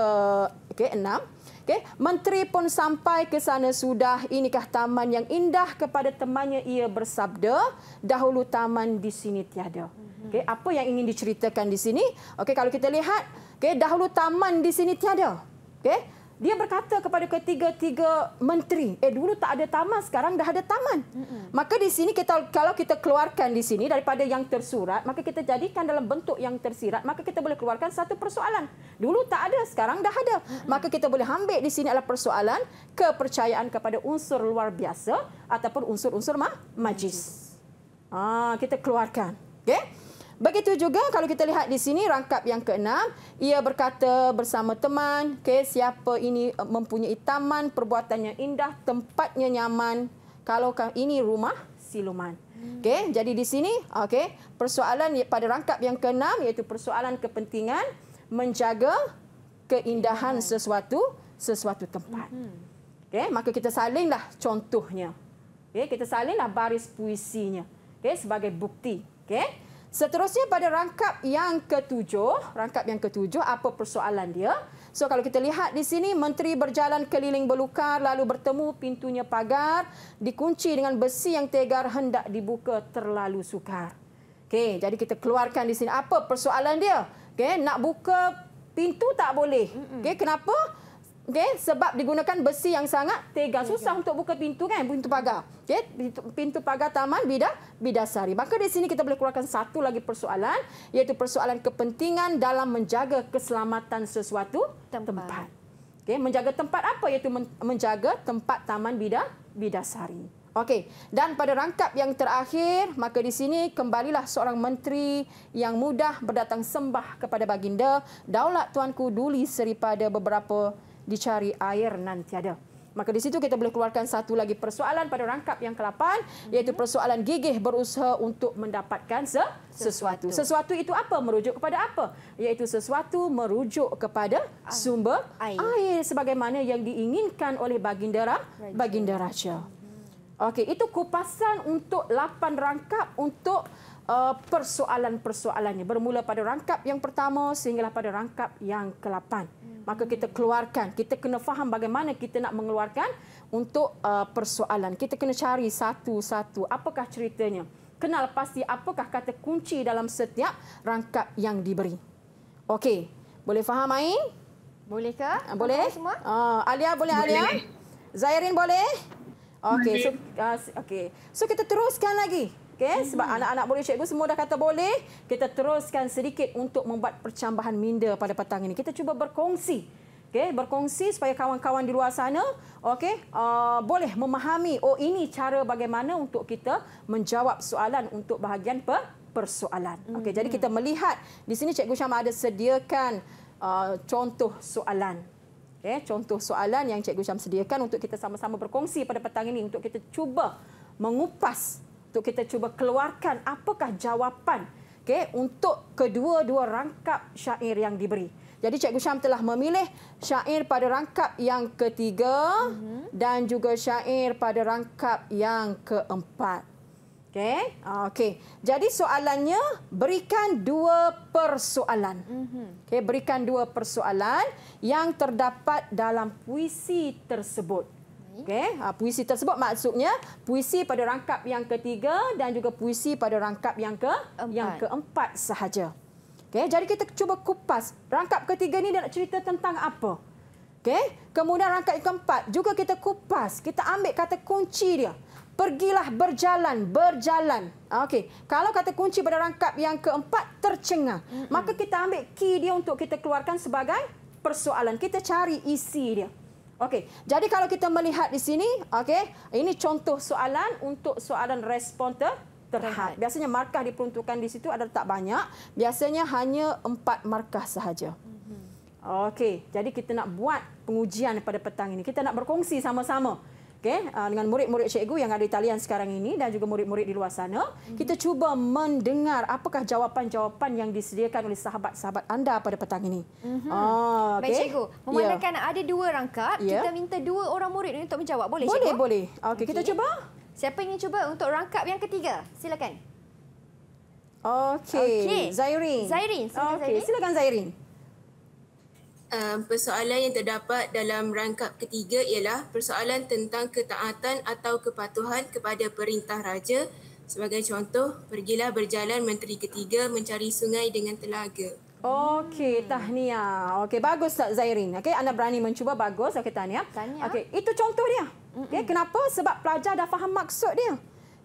okay, enam. 6 Okay. Menteri pun sampai ke sana sudah. Inikah taman yang indah kepada temannya ia bersabda. Dahulu taman di sini tiada. Okay. Apa yang ingin diceritakan di sini? Okay. Kalau kita lihat, okay. dahulu taman di sini tiada. Okay dia berkata kepada ketiga-tiga menteri, eh dulu tak ada taman, sekarang dah ada taman. Maka di sini kita kalau kita keluarkan di sini daripada yang tersurat, maka kita jadikan dalam bentuk yang tersirat, maka kita boleh keluarkan satu persoalan. Dulu tak ada, sekarang dah ada. Maka kita boleh ambil di sini adalah persoalan kepercayaan kepada unsur luar biasa ataupun unsur-unsur majis. Ah, kita keluarkan. okay? Begitu juga kalau kita lihat di sini rangkap yang keenam, ia berkata bersama teman, okay, siapa ini eh, mempunyai taman perbuatannya indah, tempatnya nyaman. Kalau ini rumah siluman. okay. Hmm. jadi di sini okay, persoalan pada rangkap yang keenam iaitu persoalan kepentingan menjaga keindahan sesuatu sesuatu tempat. Okay, hmm. maka kita salinglah contohnya. okay kita salinglah baris puisinya. okay sebagai bukti. okay. Seterusnya pada rangkap yang ketujuh, rangkap yang ketujuh apa persoalan dia? So kalau kita lihat di sini menteri berjalan keliling belukar lalu bertemu pintunya pagar dikunci dengan besi yang tegar hendak dibuka terlalu sukar. Okey, jadi kita keluarkan di sini apa persoalan dia? Okey, nak buka pintu tak boleh. Okey, kenapa? Okay, sebab digunakan besi yang sangat tegas. Susah okay. untuk buka pintu kan, pintu pagar. Okay, pintu pagar taman bidah bidasari. Maka di sini kita boleh keluarkan satu lagi persoalan iaitu persoalan kepentingan dalam menjaga keselamatan sesuatu tempat. tempat. Okey, menjaga tempat apa iaitu menjaga tempat taman bidah bidasari. Okay, dan pada rangkap yang terakhir, maka di sini kembalilah seorang menteri yang mudah berdatang sembah kepada baginda, Daulat Tuanku Duli Seri pada beberapa dicari air nan tiada. Maka di situ kita boleh keluarkan satu lagi persoalan pada rangkap yang ke-8 mm-hmm. iaitu persoalan gigih berusaha untuk mendapatkan se- sesuatu. sesuatu. Sesuatu itu apa? Merujuk kepada apa? Iaitu sesuatu merujuk kepada air. sumber air. air sebagaimana yang diinginkan oleh baginda Raja. baginda Raja. Okey, itu kupasan untuk lapan rangkap untuk uh, persoalan-persoalannya bermula pada rangkap yang pertama sehinggalah pada rangkap yang ke-8 maka kita keluarkan. Kita kena faham bagaimana kita nak mengeluarkan untuk uh, persoalan. Kita kena cari satu-satu apakah ceritanya. Kenal pasti apakah kata kunci dalam setiap rangkap yang diberi. Okey, boleh faham Ain? Boleh ke? Ah, boleh. Uh, Alia boleh, boleh. Alia? Zairin boleh? Okey, so, uh, ah, okay. so kita teruskan lagi. Okey, hmm. sebab anak-anak hmm. boleh cikgu semua dah kata boleh, kita teruskan sedikit untuk membuat percambahan minda pada petang ini. Kita cuba berkongsi. okay, berkongsi supaya kawan-kawan di luar sana okay, uh, boleh memahami oh ini cara bagaimana untuk kita menjawab soalan untuk bahagian per persoalan. Hmm. Okey, jadi kita hmm. melihat di sini cikgu Syam ada sediakan uh, contoh soalan. okay, contoh soalan yang cikgu Syam sediakan untuk kita sama-sama berkongsi pada petang ini untuk kita cuba mengupas untuk kita cuba keluarkan apakah jawapan okay, untuk kedua-dua rangkap syair yang diberi. Jadi Cikgu Syam telah memilih syair pada rangkap yang ketiga mm -hmm. dan juga syair pada rangkap yang keempat. Okey. Ah, okey. Jadi soalannya berikan dua persoalan. Mm -hmm. Okey, berikan dua persoalan yang terdapat dalam puisi tersebut. Okey, ah, puisi tersebut maksudnya puisi pada rangkap yang ketiga dan juga puisi pada rangkap yang ke Empat. yang keempat sahaja. Okay, jadi kita cuba kupas rangkap ketiga ni dia nak cerita tentang apa? Okay, kemudian rangkap yang keempat juga kita kupas, kita ambil kata kunci dia. Pergilah berjalan, berjalan. Ah, okay, kalau kata kunci pada rangkap yang keempat tercengang, mm -hmm. maka kita ambil key dia untuk kita keluarkan sebagai persoalan. Kita cari isi dia. Okey, jadi kalau kita melihat di sini, okey, ini contoh soalan untuk soalan respon ter terhad. Biasanya markah diperuntukkan di situ ada tak banyak. Biasanya hanya empat markah sahaja. Mhm. Okey, jadi kita nak buat pengujian pada petang ini. Kita nak berkongsi sama-sama okey uh, dengan murid-murid cikgu yang ada di talian sekarang ini dan juga murid-murid di luar sana hmm. kita cuba mendengar apakah jawapan-jawapan yang disediakan oleh sahabat-sahabat anda pada petang ini. Mhm. Ah okey. Baik cikgu, ya. memandangkan yeah. ada dua rangkap, yeah. kita minta dua orang murid untuk menjawab boleh, boleh cikgu? Boleh, boleh. Okey, okay. kita cuba. Siapa ingin cuba untuk rangkap yang ketiga? Silakan. Okey, okay. Zairin. Zairin, silakan okay. Zairin. Silakan Zairin persoalan yang terdapat dalam rangkap ketiga ialah persoalan tentang ketaatan atau kepatuhan kepada perintah raja. Sebagai contoh, pergilah berjalan menteri ketiga mencari sungai dengan telaga. Okey, hmm. tahniah. Okey, bagus Ustaz Zairin. Okey, anda berani mencuba bagus. Okey, tahniah. Tahniah. Okey, itu contoh dia. Okey, kenapa? Sebab pelajar dah faham maksud dia.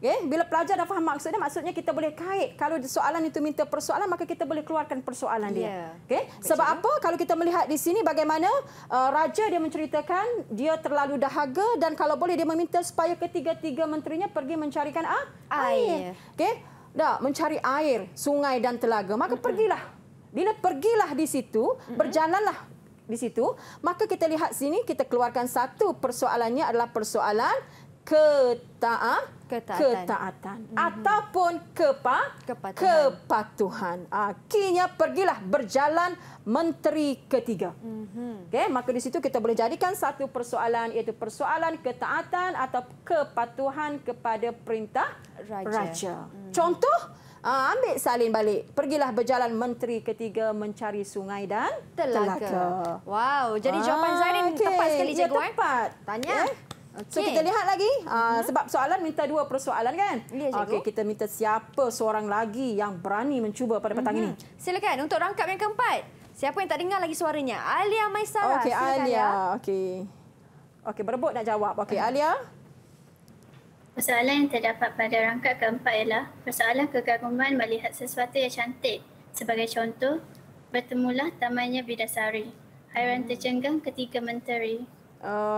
Okay? Eh, bila pelajar dah faham maksudnya, maksudnya kita boleh kait. Kalau soalan itu minta persoalan, maka kita boleh keluarkan persoalan dia. Yeah. Okay? Sebab apa? Kalau kita melihat di sini bagaimana uh, Raja dia menceritakan dia terlalu dahaga dan kalau boleh dia meminta supaya ketiga-tiga menterinya pergi mencarikan ah, air. Okay? Dah, mencari air, sungai dan telaga. Maka Betul. pergilah. Bila pergilah di situ, berjalanlah di situ, maka kita lihat sini, kita keluarkan satu persoalannya adalah persoalan ketaa ah? ketaatan, ketaatan. Mm-hmm. ataupun kepa kepatuhan, kepatuhan. akhirnya pergilah berjalan menteri ketiga mm-hmm. okey maka di situ kita boleh jadikan satu persoalan iaitu persoalan ketaatan atau kepatuhan kepada perintah raja, raja. Mm-hmm. contoh ah, ambil salin balik. Pergilah berjalan menteri ketiga mencari sungai dan telaga. telaga. Wow, jadi jawapan ah, Zainin okay. tepat sekali cikguan. Ya, eh. tepat. Tanya. Yeah. Okay. So kita lihat lagi uh, uh sebab soalan minta dua persoalan kan? Ya, Okey kita minta siapa seorang lagi yang berani mencuba pada petang uh hmm. -huh. ini? Silakan untuk rangkap yang keempat. Siapa yang tak dengar lagi suaranya? Alia Maisara. Okey Alia. Okey. Okey berebut nak jawab. Okey uh hmm. -huh. Alia. Persoalan yang terdapat pada rangkap keempat ialah persoalan kegaguman melihat sesuatu yang cantik. Sebagai contoh, bertemulah tamannya bidasari. Hairan hmm. tercenggang ketika menteri.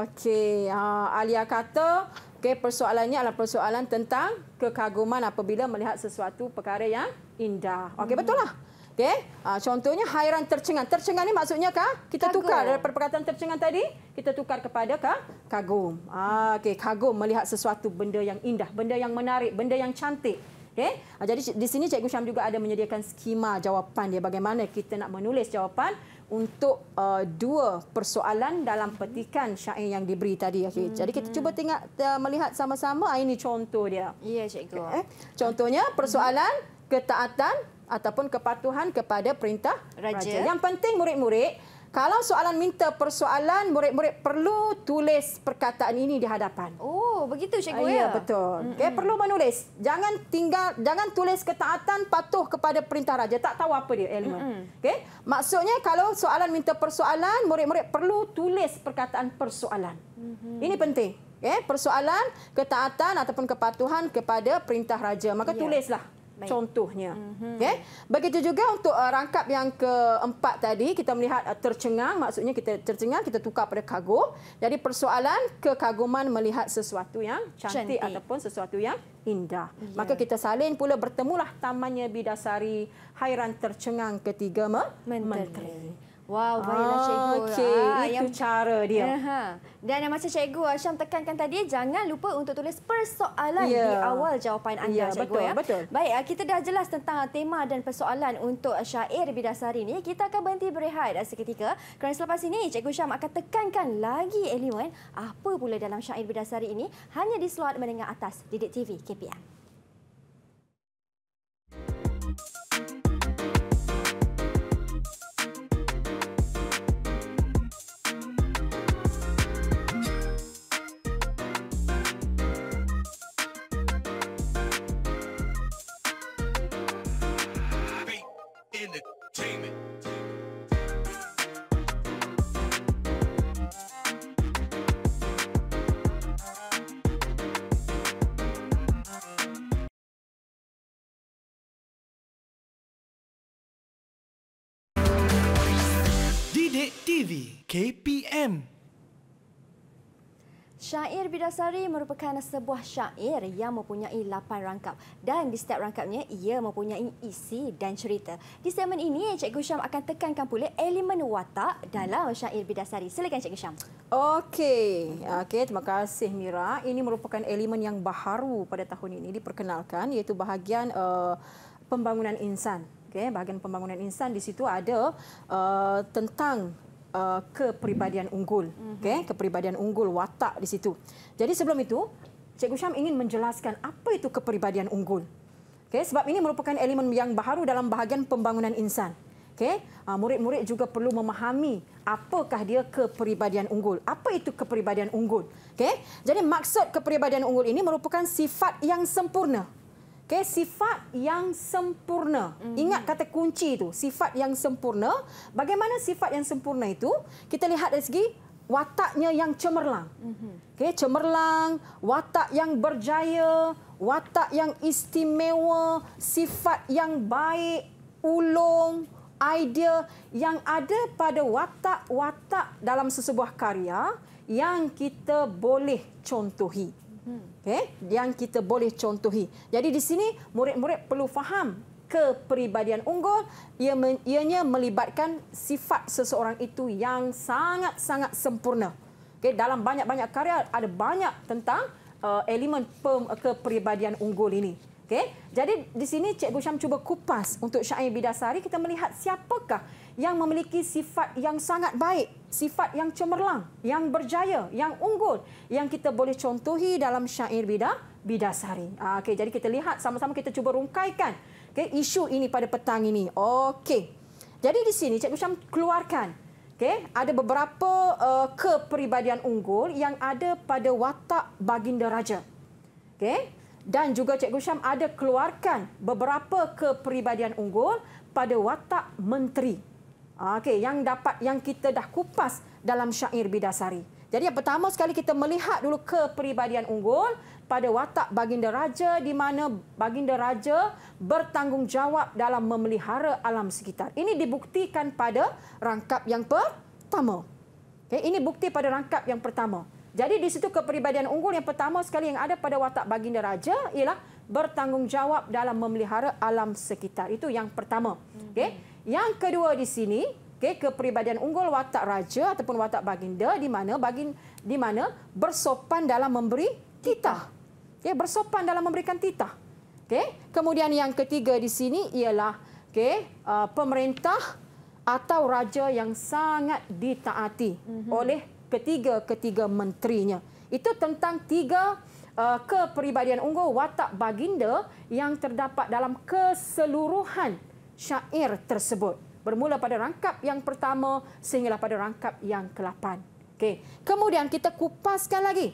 Okey, uh, Alia kata okay, persoalannya adalah persoalan tentang kekaguman apabila melihat sesuatu perkara yang indah. Okey, hmm. betul lah. Okey, uh, contohnya hairan tercengang. Tercengang ni maksudnya kah? Kita kagum. tukar dari perkataan tercengang tadi, kita tukar kepada kah? Kagum. Ah, uh, okey, kagum melihat sesuatu benda yang indah, benda yang menarik, benda yang cantik. Okey. Uh, jadi di sini Cikgu Syam juga ada menyediakan skema jawapan dia bagaimana kita nak menulis jawapan untuk uh, dua persoalan dalam petikan syair yang diberi tadi. Okay. Hmm. Jadi kita mm-hmm. cuba tengok uh, melihat sama-sama. Ah, ini contoh dia. Ya, cikgu. Okay. Eh. Contohnya persoalan ketaatan ataupun kepatuhan kepada perintah raja. raja. Yang penting murid-murid kalau soalan minta persoalan, murid-murid perlu tulis perkataan ini di hadapan. Oh, begitu cikgu ah, ya. Ya, betul. Mm -mm. Okay, perlu menulis. Jangan tinggal jangan tulis ketaatan patuh kepada perintah raja. Tak tahu apa dia elemen. Mm -mm. Okey. Maksudnya kalau soalan minta persoalan, murid-murid perlu tulis perkataan persoalan. Mm -hmm. Ini penting. Okay, persoalan ketaatan ataupun kepatuhan kepada perintah raja. Maka yeah. tulislah. Baik. contohnya. Mm-hmm. Okay. Ya. Begitu juga untuk uh, rangkap yang keempat tadi, kita melihat uh, tercengang, maksudnya kita tercengang, kita tukar pada kagum. Jadi persoalan kekaguman melihat sesuatu yang cantik, cantik. ataupun sesuatu yang indah. Yeah. Maka kita salin pula bertemulah tamannya bidasari hairan tercengang ketiga me- menteri. menteri. Wow, baiklah ah, cikgu. Okay. Ah, yang cara dia. Aha. Dan macam cikgu Asyam tekankan tadi, jangan lupa untuk tulis persoalan yeah. di ya. awal jawapan anda, yeah, cikgu. Betul, ya. betul. Baik, ah, kita dah jelas tentang tema dan persoalan untuk syair bidasari ini. Kita akan berhenti berehat ah, seketika. Kerana selepas ini, cikgu Asyam akan tekankan lagi elemen apa pula dalam syair bidasari ini hanya di slot menengah atas Didik TV KPM. KPM. Syair Bidasari merupakan sebuah syair yang mempunyai lapan rangkap dan di setiap rangkapnya ia mempunyai isi dan cerita. Di segmen ini, Cikgu Syam akan tekankan pula elemen watak dalam syair Bidasari. Silakan Cikgu Syam. Okey, okay, terima kasih Mira. Ini merupakan elemen yang baharu pada tahun ini diperkenalkan iaitu bahagian uh, pembangunan insan. Okay, bahagian pembangunan insan di situ ada uh, tentang uh, kepribadian unggul. Okay? Kepribadian unggul, watak di situ. Jadi sebelum itu, Cikgu Syam ingin menjelaskan apa itu kepribadian unggul. Okay? Sebab ini merupakan elemen yang baru dalam bahagian pembangunan insan. Okay? Uh, murid-murid juga perlu memahami apakah dia kepribadian unggul. Apa itu kepribadian unggul? Okay? Jadi maksud kepribadian unggul ini merupakan sifat yang sempurna. Okey, sifat yang sempurna. Hmm. Ingat kata kunci itu, sifat yang sempurna. Bagaimana sifat yang sempurna itu? Kita lihat dari segi wataknya yang cemerlang. Mhm. Okey, cemerlang, watak yang berjaya, watak yang istimewa, sifat yang baik, ulung, idea yang ada pada watak-watak dalam sesebuah karya yang kita boleh contohi okay, yang kita boleh contohi. Jadi di sini murid-murid perlu faham kepribadian unggul ianya melibatkan sifat seseorang itu yang sangat-sangat sempurna. Okay, dalam banyak-banyak karya ada banyak tentang uh, elemen pem, kepribadian unggul ini. Okay? Jadi di sini Cikgu Syam cuba kupas untuk Syair Bidasari kita melihat siapakah yang memiliki sifat yang sangat baik, sifat yang cemerlang, yang berjaya, yang unggul, yang kita boleh contohi dalam syair bidah bidasari. Ah, okay, jadi kita lihat sama-sama kita cuba rungkaikan okay, isu ini pada petang ini. Okay, jadi di sini Cik Syam keluarkan okay, ada beberapa uh, kepribadian unggul yang ada pada watak baginda raja. Okay, dan juga Cikgu Syam ada keluarkan beberapa kepribadian unggul pada watak menteri. Ah, okey, yang dapat yang kita dah kupas dalam syair bidasari. Jadi yang pertama sekali kita melihat dulu kepribadian unggul pada watak baginda raja di mana baginda raja bertanggungjawab dalam memelihara alam sekitar. Ini dibuktikan pada rangkap yang pertama. Okey, ini bukti pada rangkap yang pertama. Jadi di situ kepribadian unggul yang pertama sekali yang ada pada watak baginda raja ialah bertanggungjawab dalam memelihara alam sekitar. Itu yang pertama. Okey. Yang kedua di sini, okay, kepribadian unggul watak raja ataupun watak baginda di mana bagin di mana bersopan dalam memberi titah. Okay, bersopan dalam memberikan titah. Okay. Kemudian yang ketiga di sini ialah okay, uh, pemerintah atau raja yang sangat ditaati mm-hmm. oleh ketiga-ketiga menterinya. Itu tentang tiga uh, kepribadian unggul watak baginda yang terdapat dalam keseluruhan syair tersebut. Bermula pada rangkap yang pertama sehinggalah pada rangkap yang ke-8. Okey. Kemudian kita kupaskan lagi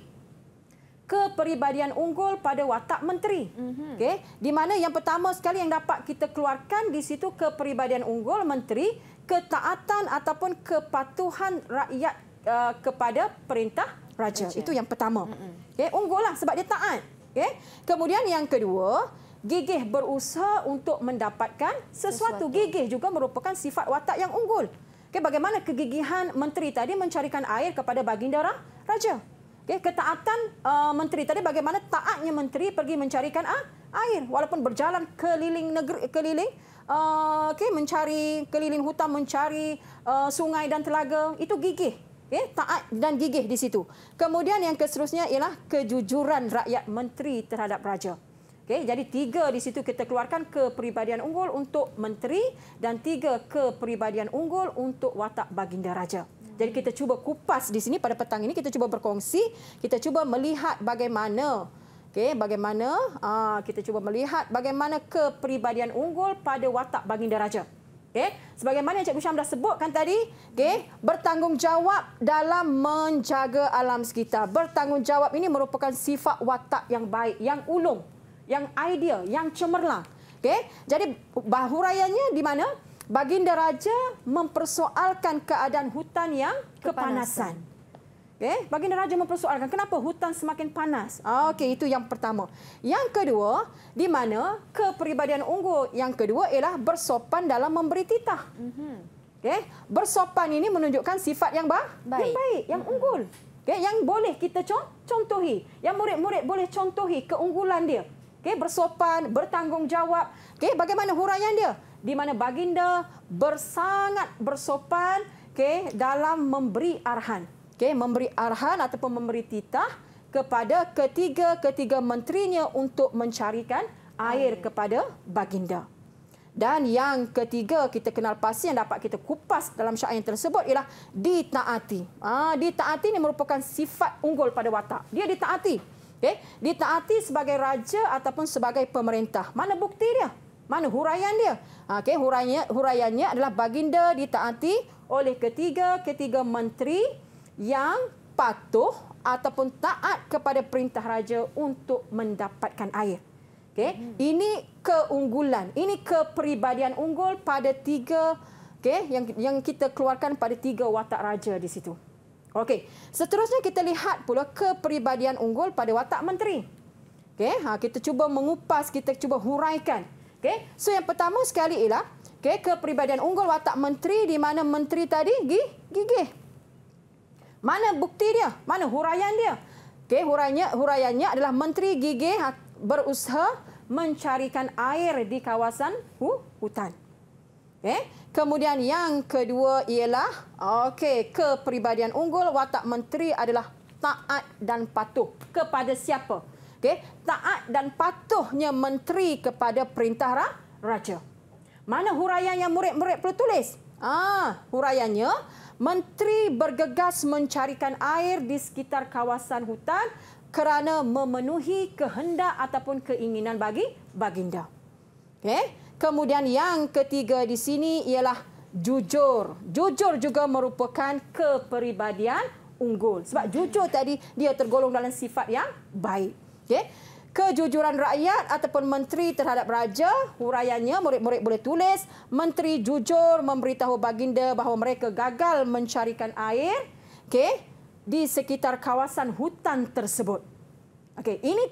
kepribadian unggul pada watak menteri. Mhm. Okey. Di mana yang pertama sekali yang dapat kita keluarkan di situ kepribadian unggul menteri, ketaatan ataupun kepatuhan rakyat uh, kepada perintah raja. raja. Itu yang pertama. Mhm. Okey, unggullah sebab dia taat. Okey. Kemudian yang kedua, gigih berusaha untuk mendapatkan sesuatu. sesuatu. Gigih juga merupakan sifat watak yang unggul. Okay, bagaimana kegigihan menteri tadi mencarikan air kepada baginda raja? Okay, ketaatan uh, menteri tadi bagaimana taatnya menteri pergi mencarikan uh, air walaupun berjalan keliling negeri keliling uh, okay, mencari keliling hutan mencari uh, sungai dan telaga itu gigih okay, taat dan gigih di situ. Kemudian yang seterusnya ialah kejujuran rakyat menteri terhadap raja. Okey, jadi tiga di situ kita keluarkan kepribadian unggul untuk menteri dan tiga kepribadian unggul untuk watak baginda raja. Jadi kita cuba kupas di sini pada petang ini kita cuba berkongsi, kita cuba melihat bagaimana Okey, bagaimana uh, kita cuba melihat bagaimana kepribadian unggul pada watak baginda raja. Okey, sebagaimana yang Cikgu Syam dah sebutkan tadi, okey, bertanggungjawab dalam menjaga alam sekitar. Bertanggungjawab ini merupakan sifat watak yang baik, yang ulung yang ideal, yang cemerlang. Okay? Jadi bahurayanya di mana? Baginda Raja mempersoalkan keadaan hutan yang kepanasan. Okay? Baginda Raja mempersoalkan kenapa hutan semakin panas. Ah, okay, itu yang pertama. Yang kedua, di mana kepribadian unggul. Yang kedua ialah bersopan dalam memberi titah. Mhm. Okay? Bersopan ini menunjukkan sifat yang baik. yang baik, mhm. yang unggul. Okay? Yang boleh kita contohi. Yang murid-murid boleh contohi keunggulan dia okay, bersopan, bertanggungjawab. Okay, bagaimana huraian dia? Di mana baginda bersangat bersopan okay, dalam memberi arahan. Okay, memberi arahan ataupun memberi titah kepada ketiga-ketiga menterinya untuk mencarikan air kepada baginda. Dan yang ketiga kita kenal pasti yang dapat kita kupas dalam syair yang tersebut ialah ditaati. Ah, ditaati ini merupakan sifat unggul pada watak. Dia ditaati. Okay? Ditaati sebagai raja ataupun sebagai pemerintah. Mana bukti dia? Mana huraian dia? Ha, okay, huraiannya, huraiannya adalah baginda ditaati oleh ketiga-ketiga menteri yang patuh ataupun taat kepada perintah raja untuk mendapatkan air. Okay? Hmm. Ini keunggulan, ini kepribadian unggul pada tiga okay, yang, yang kita keluarkan pada tiga watak raja di situ. Okey. Seterusnya kita lihat pula kepribadian unggul pada watak menteri. Okey, ha kita cuba mengupas, kita cuba huraikan. Okey. So yang pertama sekali ialah okey kepribadian unggul watak menteri di mana menteri tadi gigih. Mana bukti dia? Mana huraian dia? Okey, huraiannya huraiannya adalah menteri gigih ha, berusaha mencarikan air di kawasan hu, hutan. Okay. Eh? Kemudian yang kedua ialah okay, kepribadian unggul watak menteri adalah taat dan patuh kepada siapa? Okay. Taat dan patuhnya menteri kepada perintah raja. Mana huraian yang murid-murid perlu tulis? Ah, ha, huraiannya, menteri bergegas mencarikan air di sekitar kawasan hutan kerana memenuhi kehendak ataupun keinginan bagi baginda. Okay. Kemudian yang ketiga di sini ialah jujur. Jujur juga merupakan kepribadian unggul. Sebab jujur tadi dia tergolong dalam sifat yang baik. Okey. Kejujuran rakyat ataupun menteri terhadap raja, huraiannya murid-murid boleh tulis, menteri jujur memberitahu baginda bahawa mereka gagal mencarikan air, okey, di sekitar kawasan hutan tersebut. Okay, ini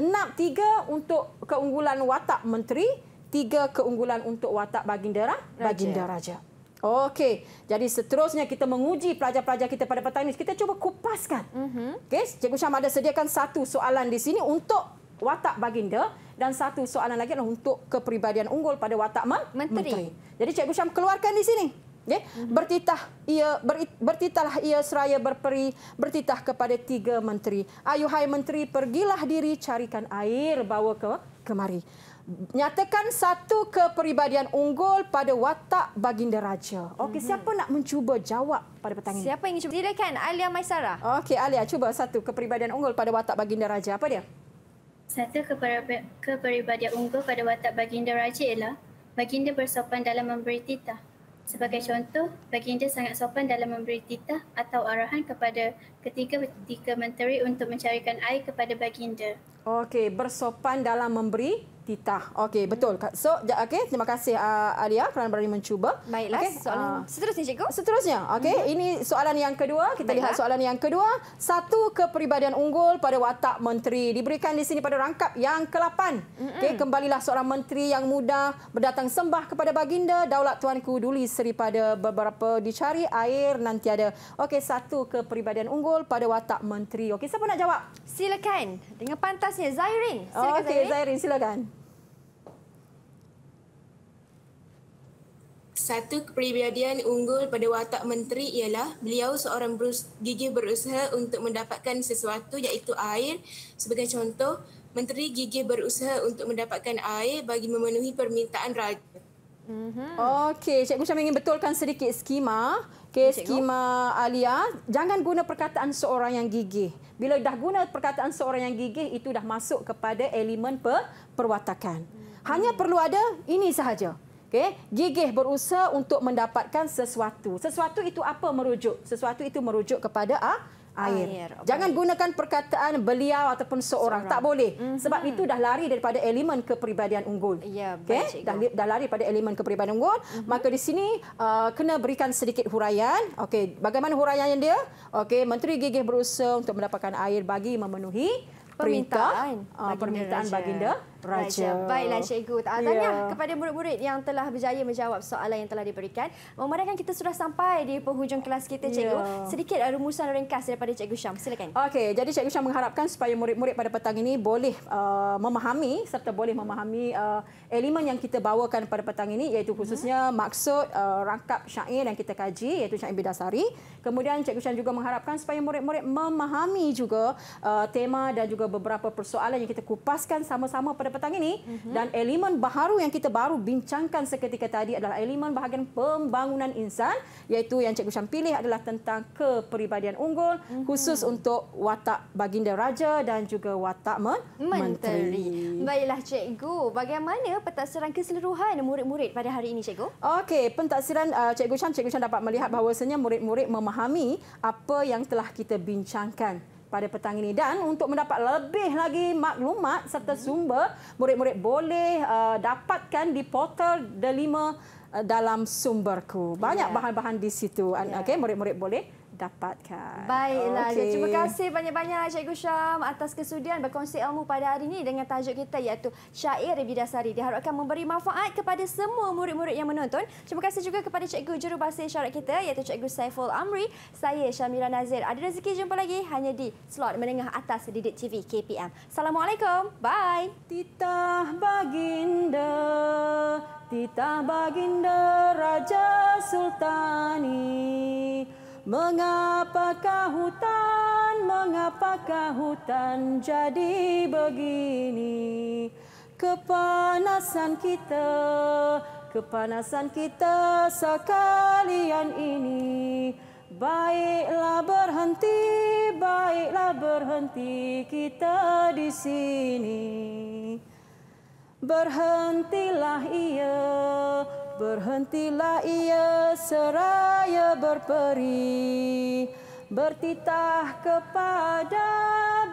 enam tiga untuk keunggulan watak menteri tiga keunggulan untuk watak baginda Raja. baginda Raja. Okey, jadi seterusnya kita menguji pelajar-pelajar kita pada petang ini. Kita cuba kupaskan. Mm-hmm. Okey, Cikgu Syam ada sediakan satu soalan di sini untuk watak baginda dan satu soalan lagi adalah untuk kepribadian unggul pada watak ma- menteri. menteri. Jadi Cikgu Syam keluarkan di sini. Okay. Mhm. Bertitah ia ber, bertitahlah ia seraya berperi bertitah kepada tiga menteri. Ayuhai menteri pergilah diri carikan air bawa ke kemari nyatakan satu kepribadian unggul pada watak baginda raja. Okey, mm -hmm. siapa nak mencuba jawab pada petang ini? Siapa ingin cuba? Silakan Alia Maisara. Okey, Alia cuba satu kepribadian unggul pada watak baginda raja. Apa dia? Satu kepribadian unggul pada watak baginda raja ialah baginda bersopan dalam memberi titah. Sebagai hmm. contoh, baginda sangat sopan dalam memberi titah atau arahan kepada ketiga-ketiga menteri untuk mencarikan air kepada baginda. Okey, bersopan dalam memberi titah. Okey, betul. So, okey, terima kasih uh, Alia kerana berani mencuba. Baiklah, okay. soalan uh, seterusnya cikgu. Seterusnya. Okey, -hmm. ini soalan yang kedua. Kita Baiklah. lihat soalan yang kedua. Satu kepribadian unggul pada watak menteri diberikan di sini pada rangkap yang ke-8. -hmm. Okey, kembalilah seorang menteri yang muda berdatang sembah kepada baginda Daulat Tuanku Duli Seri pada beberapa dicari air nanti ada. Okey, satu kepribadian unggul pada watak menteri. Okey, siapa nak jawab? Silakan. Dengan pantas seterusnya Zairin. Oh, silakan oh, okay. Zairin silakan. Satu kepribadian unggul pada watak menteri ialah beliau seorang gigi berusaha untuk mendapatkan sesuatu iaitu air. Sebagai contoh, menteri gigi berusaha untuk mendapatkan air bagi memenuhi permintaan raja. Mm-hmm. Okey, Cikgu Syam ingin betulkan sedikit skema. Okey, skema Alia. Jangan guna perkataan seorang yang gigih bila dah guna perkataan seorang yang gigih itu dah masuk kepada elemen per, perwatakan hanya hmm. perlu ada ini sahaja Okay, gigih berusaha untuk mendapatkan sesuatu sesuatu itu apa merujuk sesuatu itu merujuk kepada ah, air. air. Okay. Jangan gunakan perkataan beliau ataupun seorang. seorang. Tak boleh. Mm -hmm. Sebab itu dah lari daripada elemen kepribadian unggul. Ya, okay? baik, dah, dah lari daripada elemen kepribadian unggul. Mm -hmm. Maka di sini uh, kena berikan sedikit huraian. Okay, bagaimana huraian dia? Okay, Menteri gigih berusaha untuk mendapatkan air bagi memenuhi permintaan, uh, permintaan baginda. Raja. Raja. Raja. Baiklah Cikgu. Tahniah ya. kepada murid-murid yang telah berjaya menjawab soalan yang telah diberikan. Memandangkan kita sudah sampai di penghujung kelas kita Cikgu. Ya. Sedikit rumusan ringkas daripada Cikgu Syam. Silakan. Okey, jadi Cikgu Syam mengharapkan supaya murid-murid pada petang ini boleh uh, memahami serta boleh memahami uh, elemen yang kita bawakan pada petang ini iaitu mhm. khususnya hmm. maksud uh, rangkap syair yang kita kaji iaitu syair bidasari. Kemudian Cikgu Syam juga mengharapkan supaya murid-murid memahami juga uh, tema dan juga beberapa persoalan yang kita kupaskan sama-sama pada petang ini mm-hmm. dan elemen baharu yang kita baru bincangkan seketika tadi adalah elemen bahagian pembangunan insan iaitu yang Cikgu Syam pilih adalah tentang kepribadian unggul mm-hmm. khusus untuk watak baginda raja dan juga watak men- menteri. menteri. Baiklah Cikgu, bagaimana pentaksiran keseluruhan murid-murid pada hari ini Cikgu? Okey, pentaksiran uh, Cikgu Syam, Cikgu Syam dapat melihat bahawasanya murid-murid memahami apa yang telah kita bincangkan pada petang ini dan untuk mendapat lebih lagi maklumat serta mhm. sumber murid-murid boleh uh, dapatkan di portal delima uh, dalam sumberku banyak yeah. bahan-bahan di situ yeah. okey murid-murid boleh dapatkan. Baiklah. Okay. Terima kasih banyak-banyak Cikgu Syam atas kesudian berkongsi ilmu pada hari ini dengan tajuk kita iaitu Syair Bidasari. Diharapkan memberi manfaat kepada semua murid-murid yang menonton. Terima kasih juga kepada Cikgu Juru Jurubahasa Syarat kita iaitu Cikgu Saiful Amri. Saya Syamira Nazir. Ada rezeki jumpa lagi hanya di slot menengah atas Didik TV KPM. Assalamualaikum. Bye. Titah Baginda Titah Baginda Raja Sultani Mengapakah hutan, mengapakah hutan jadi begini? Kepanasan kita, kepanasan kita sekalian ini. Baiklah berhenti, baiklah berhenti kita di sini. Berhentilah ia, Berhentilah ia seraya berperi Bertitah kepada,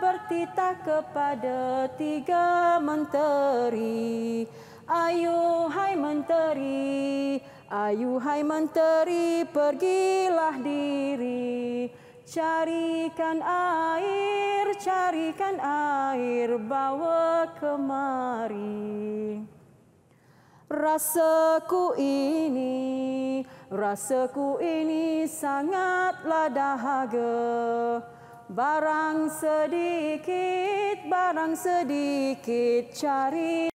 bertitah kepada tiga menteri Ayu hai menteri, ayu hai menteri pergilah diri Carikan air, carikan air bawa kemari. Rasaku ini, rasaku ini sangatlah dahaga. Barang sedikit, barang sedikit cari.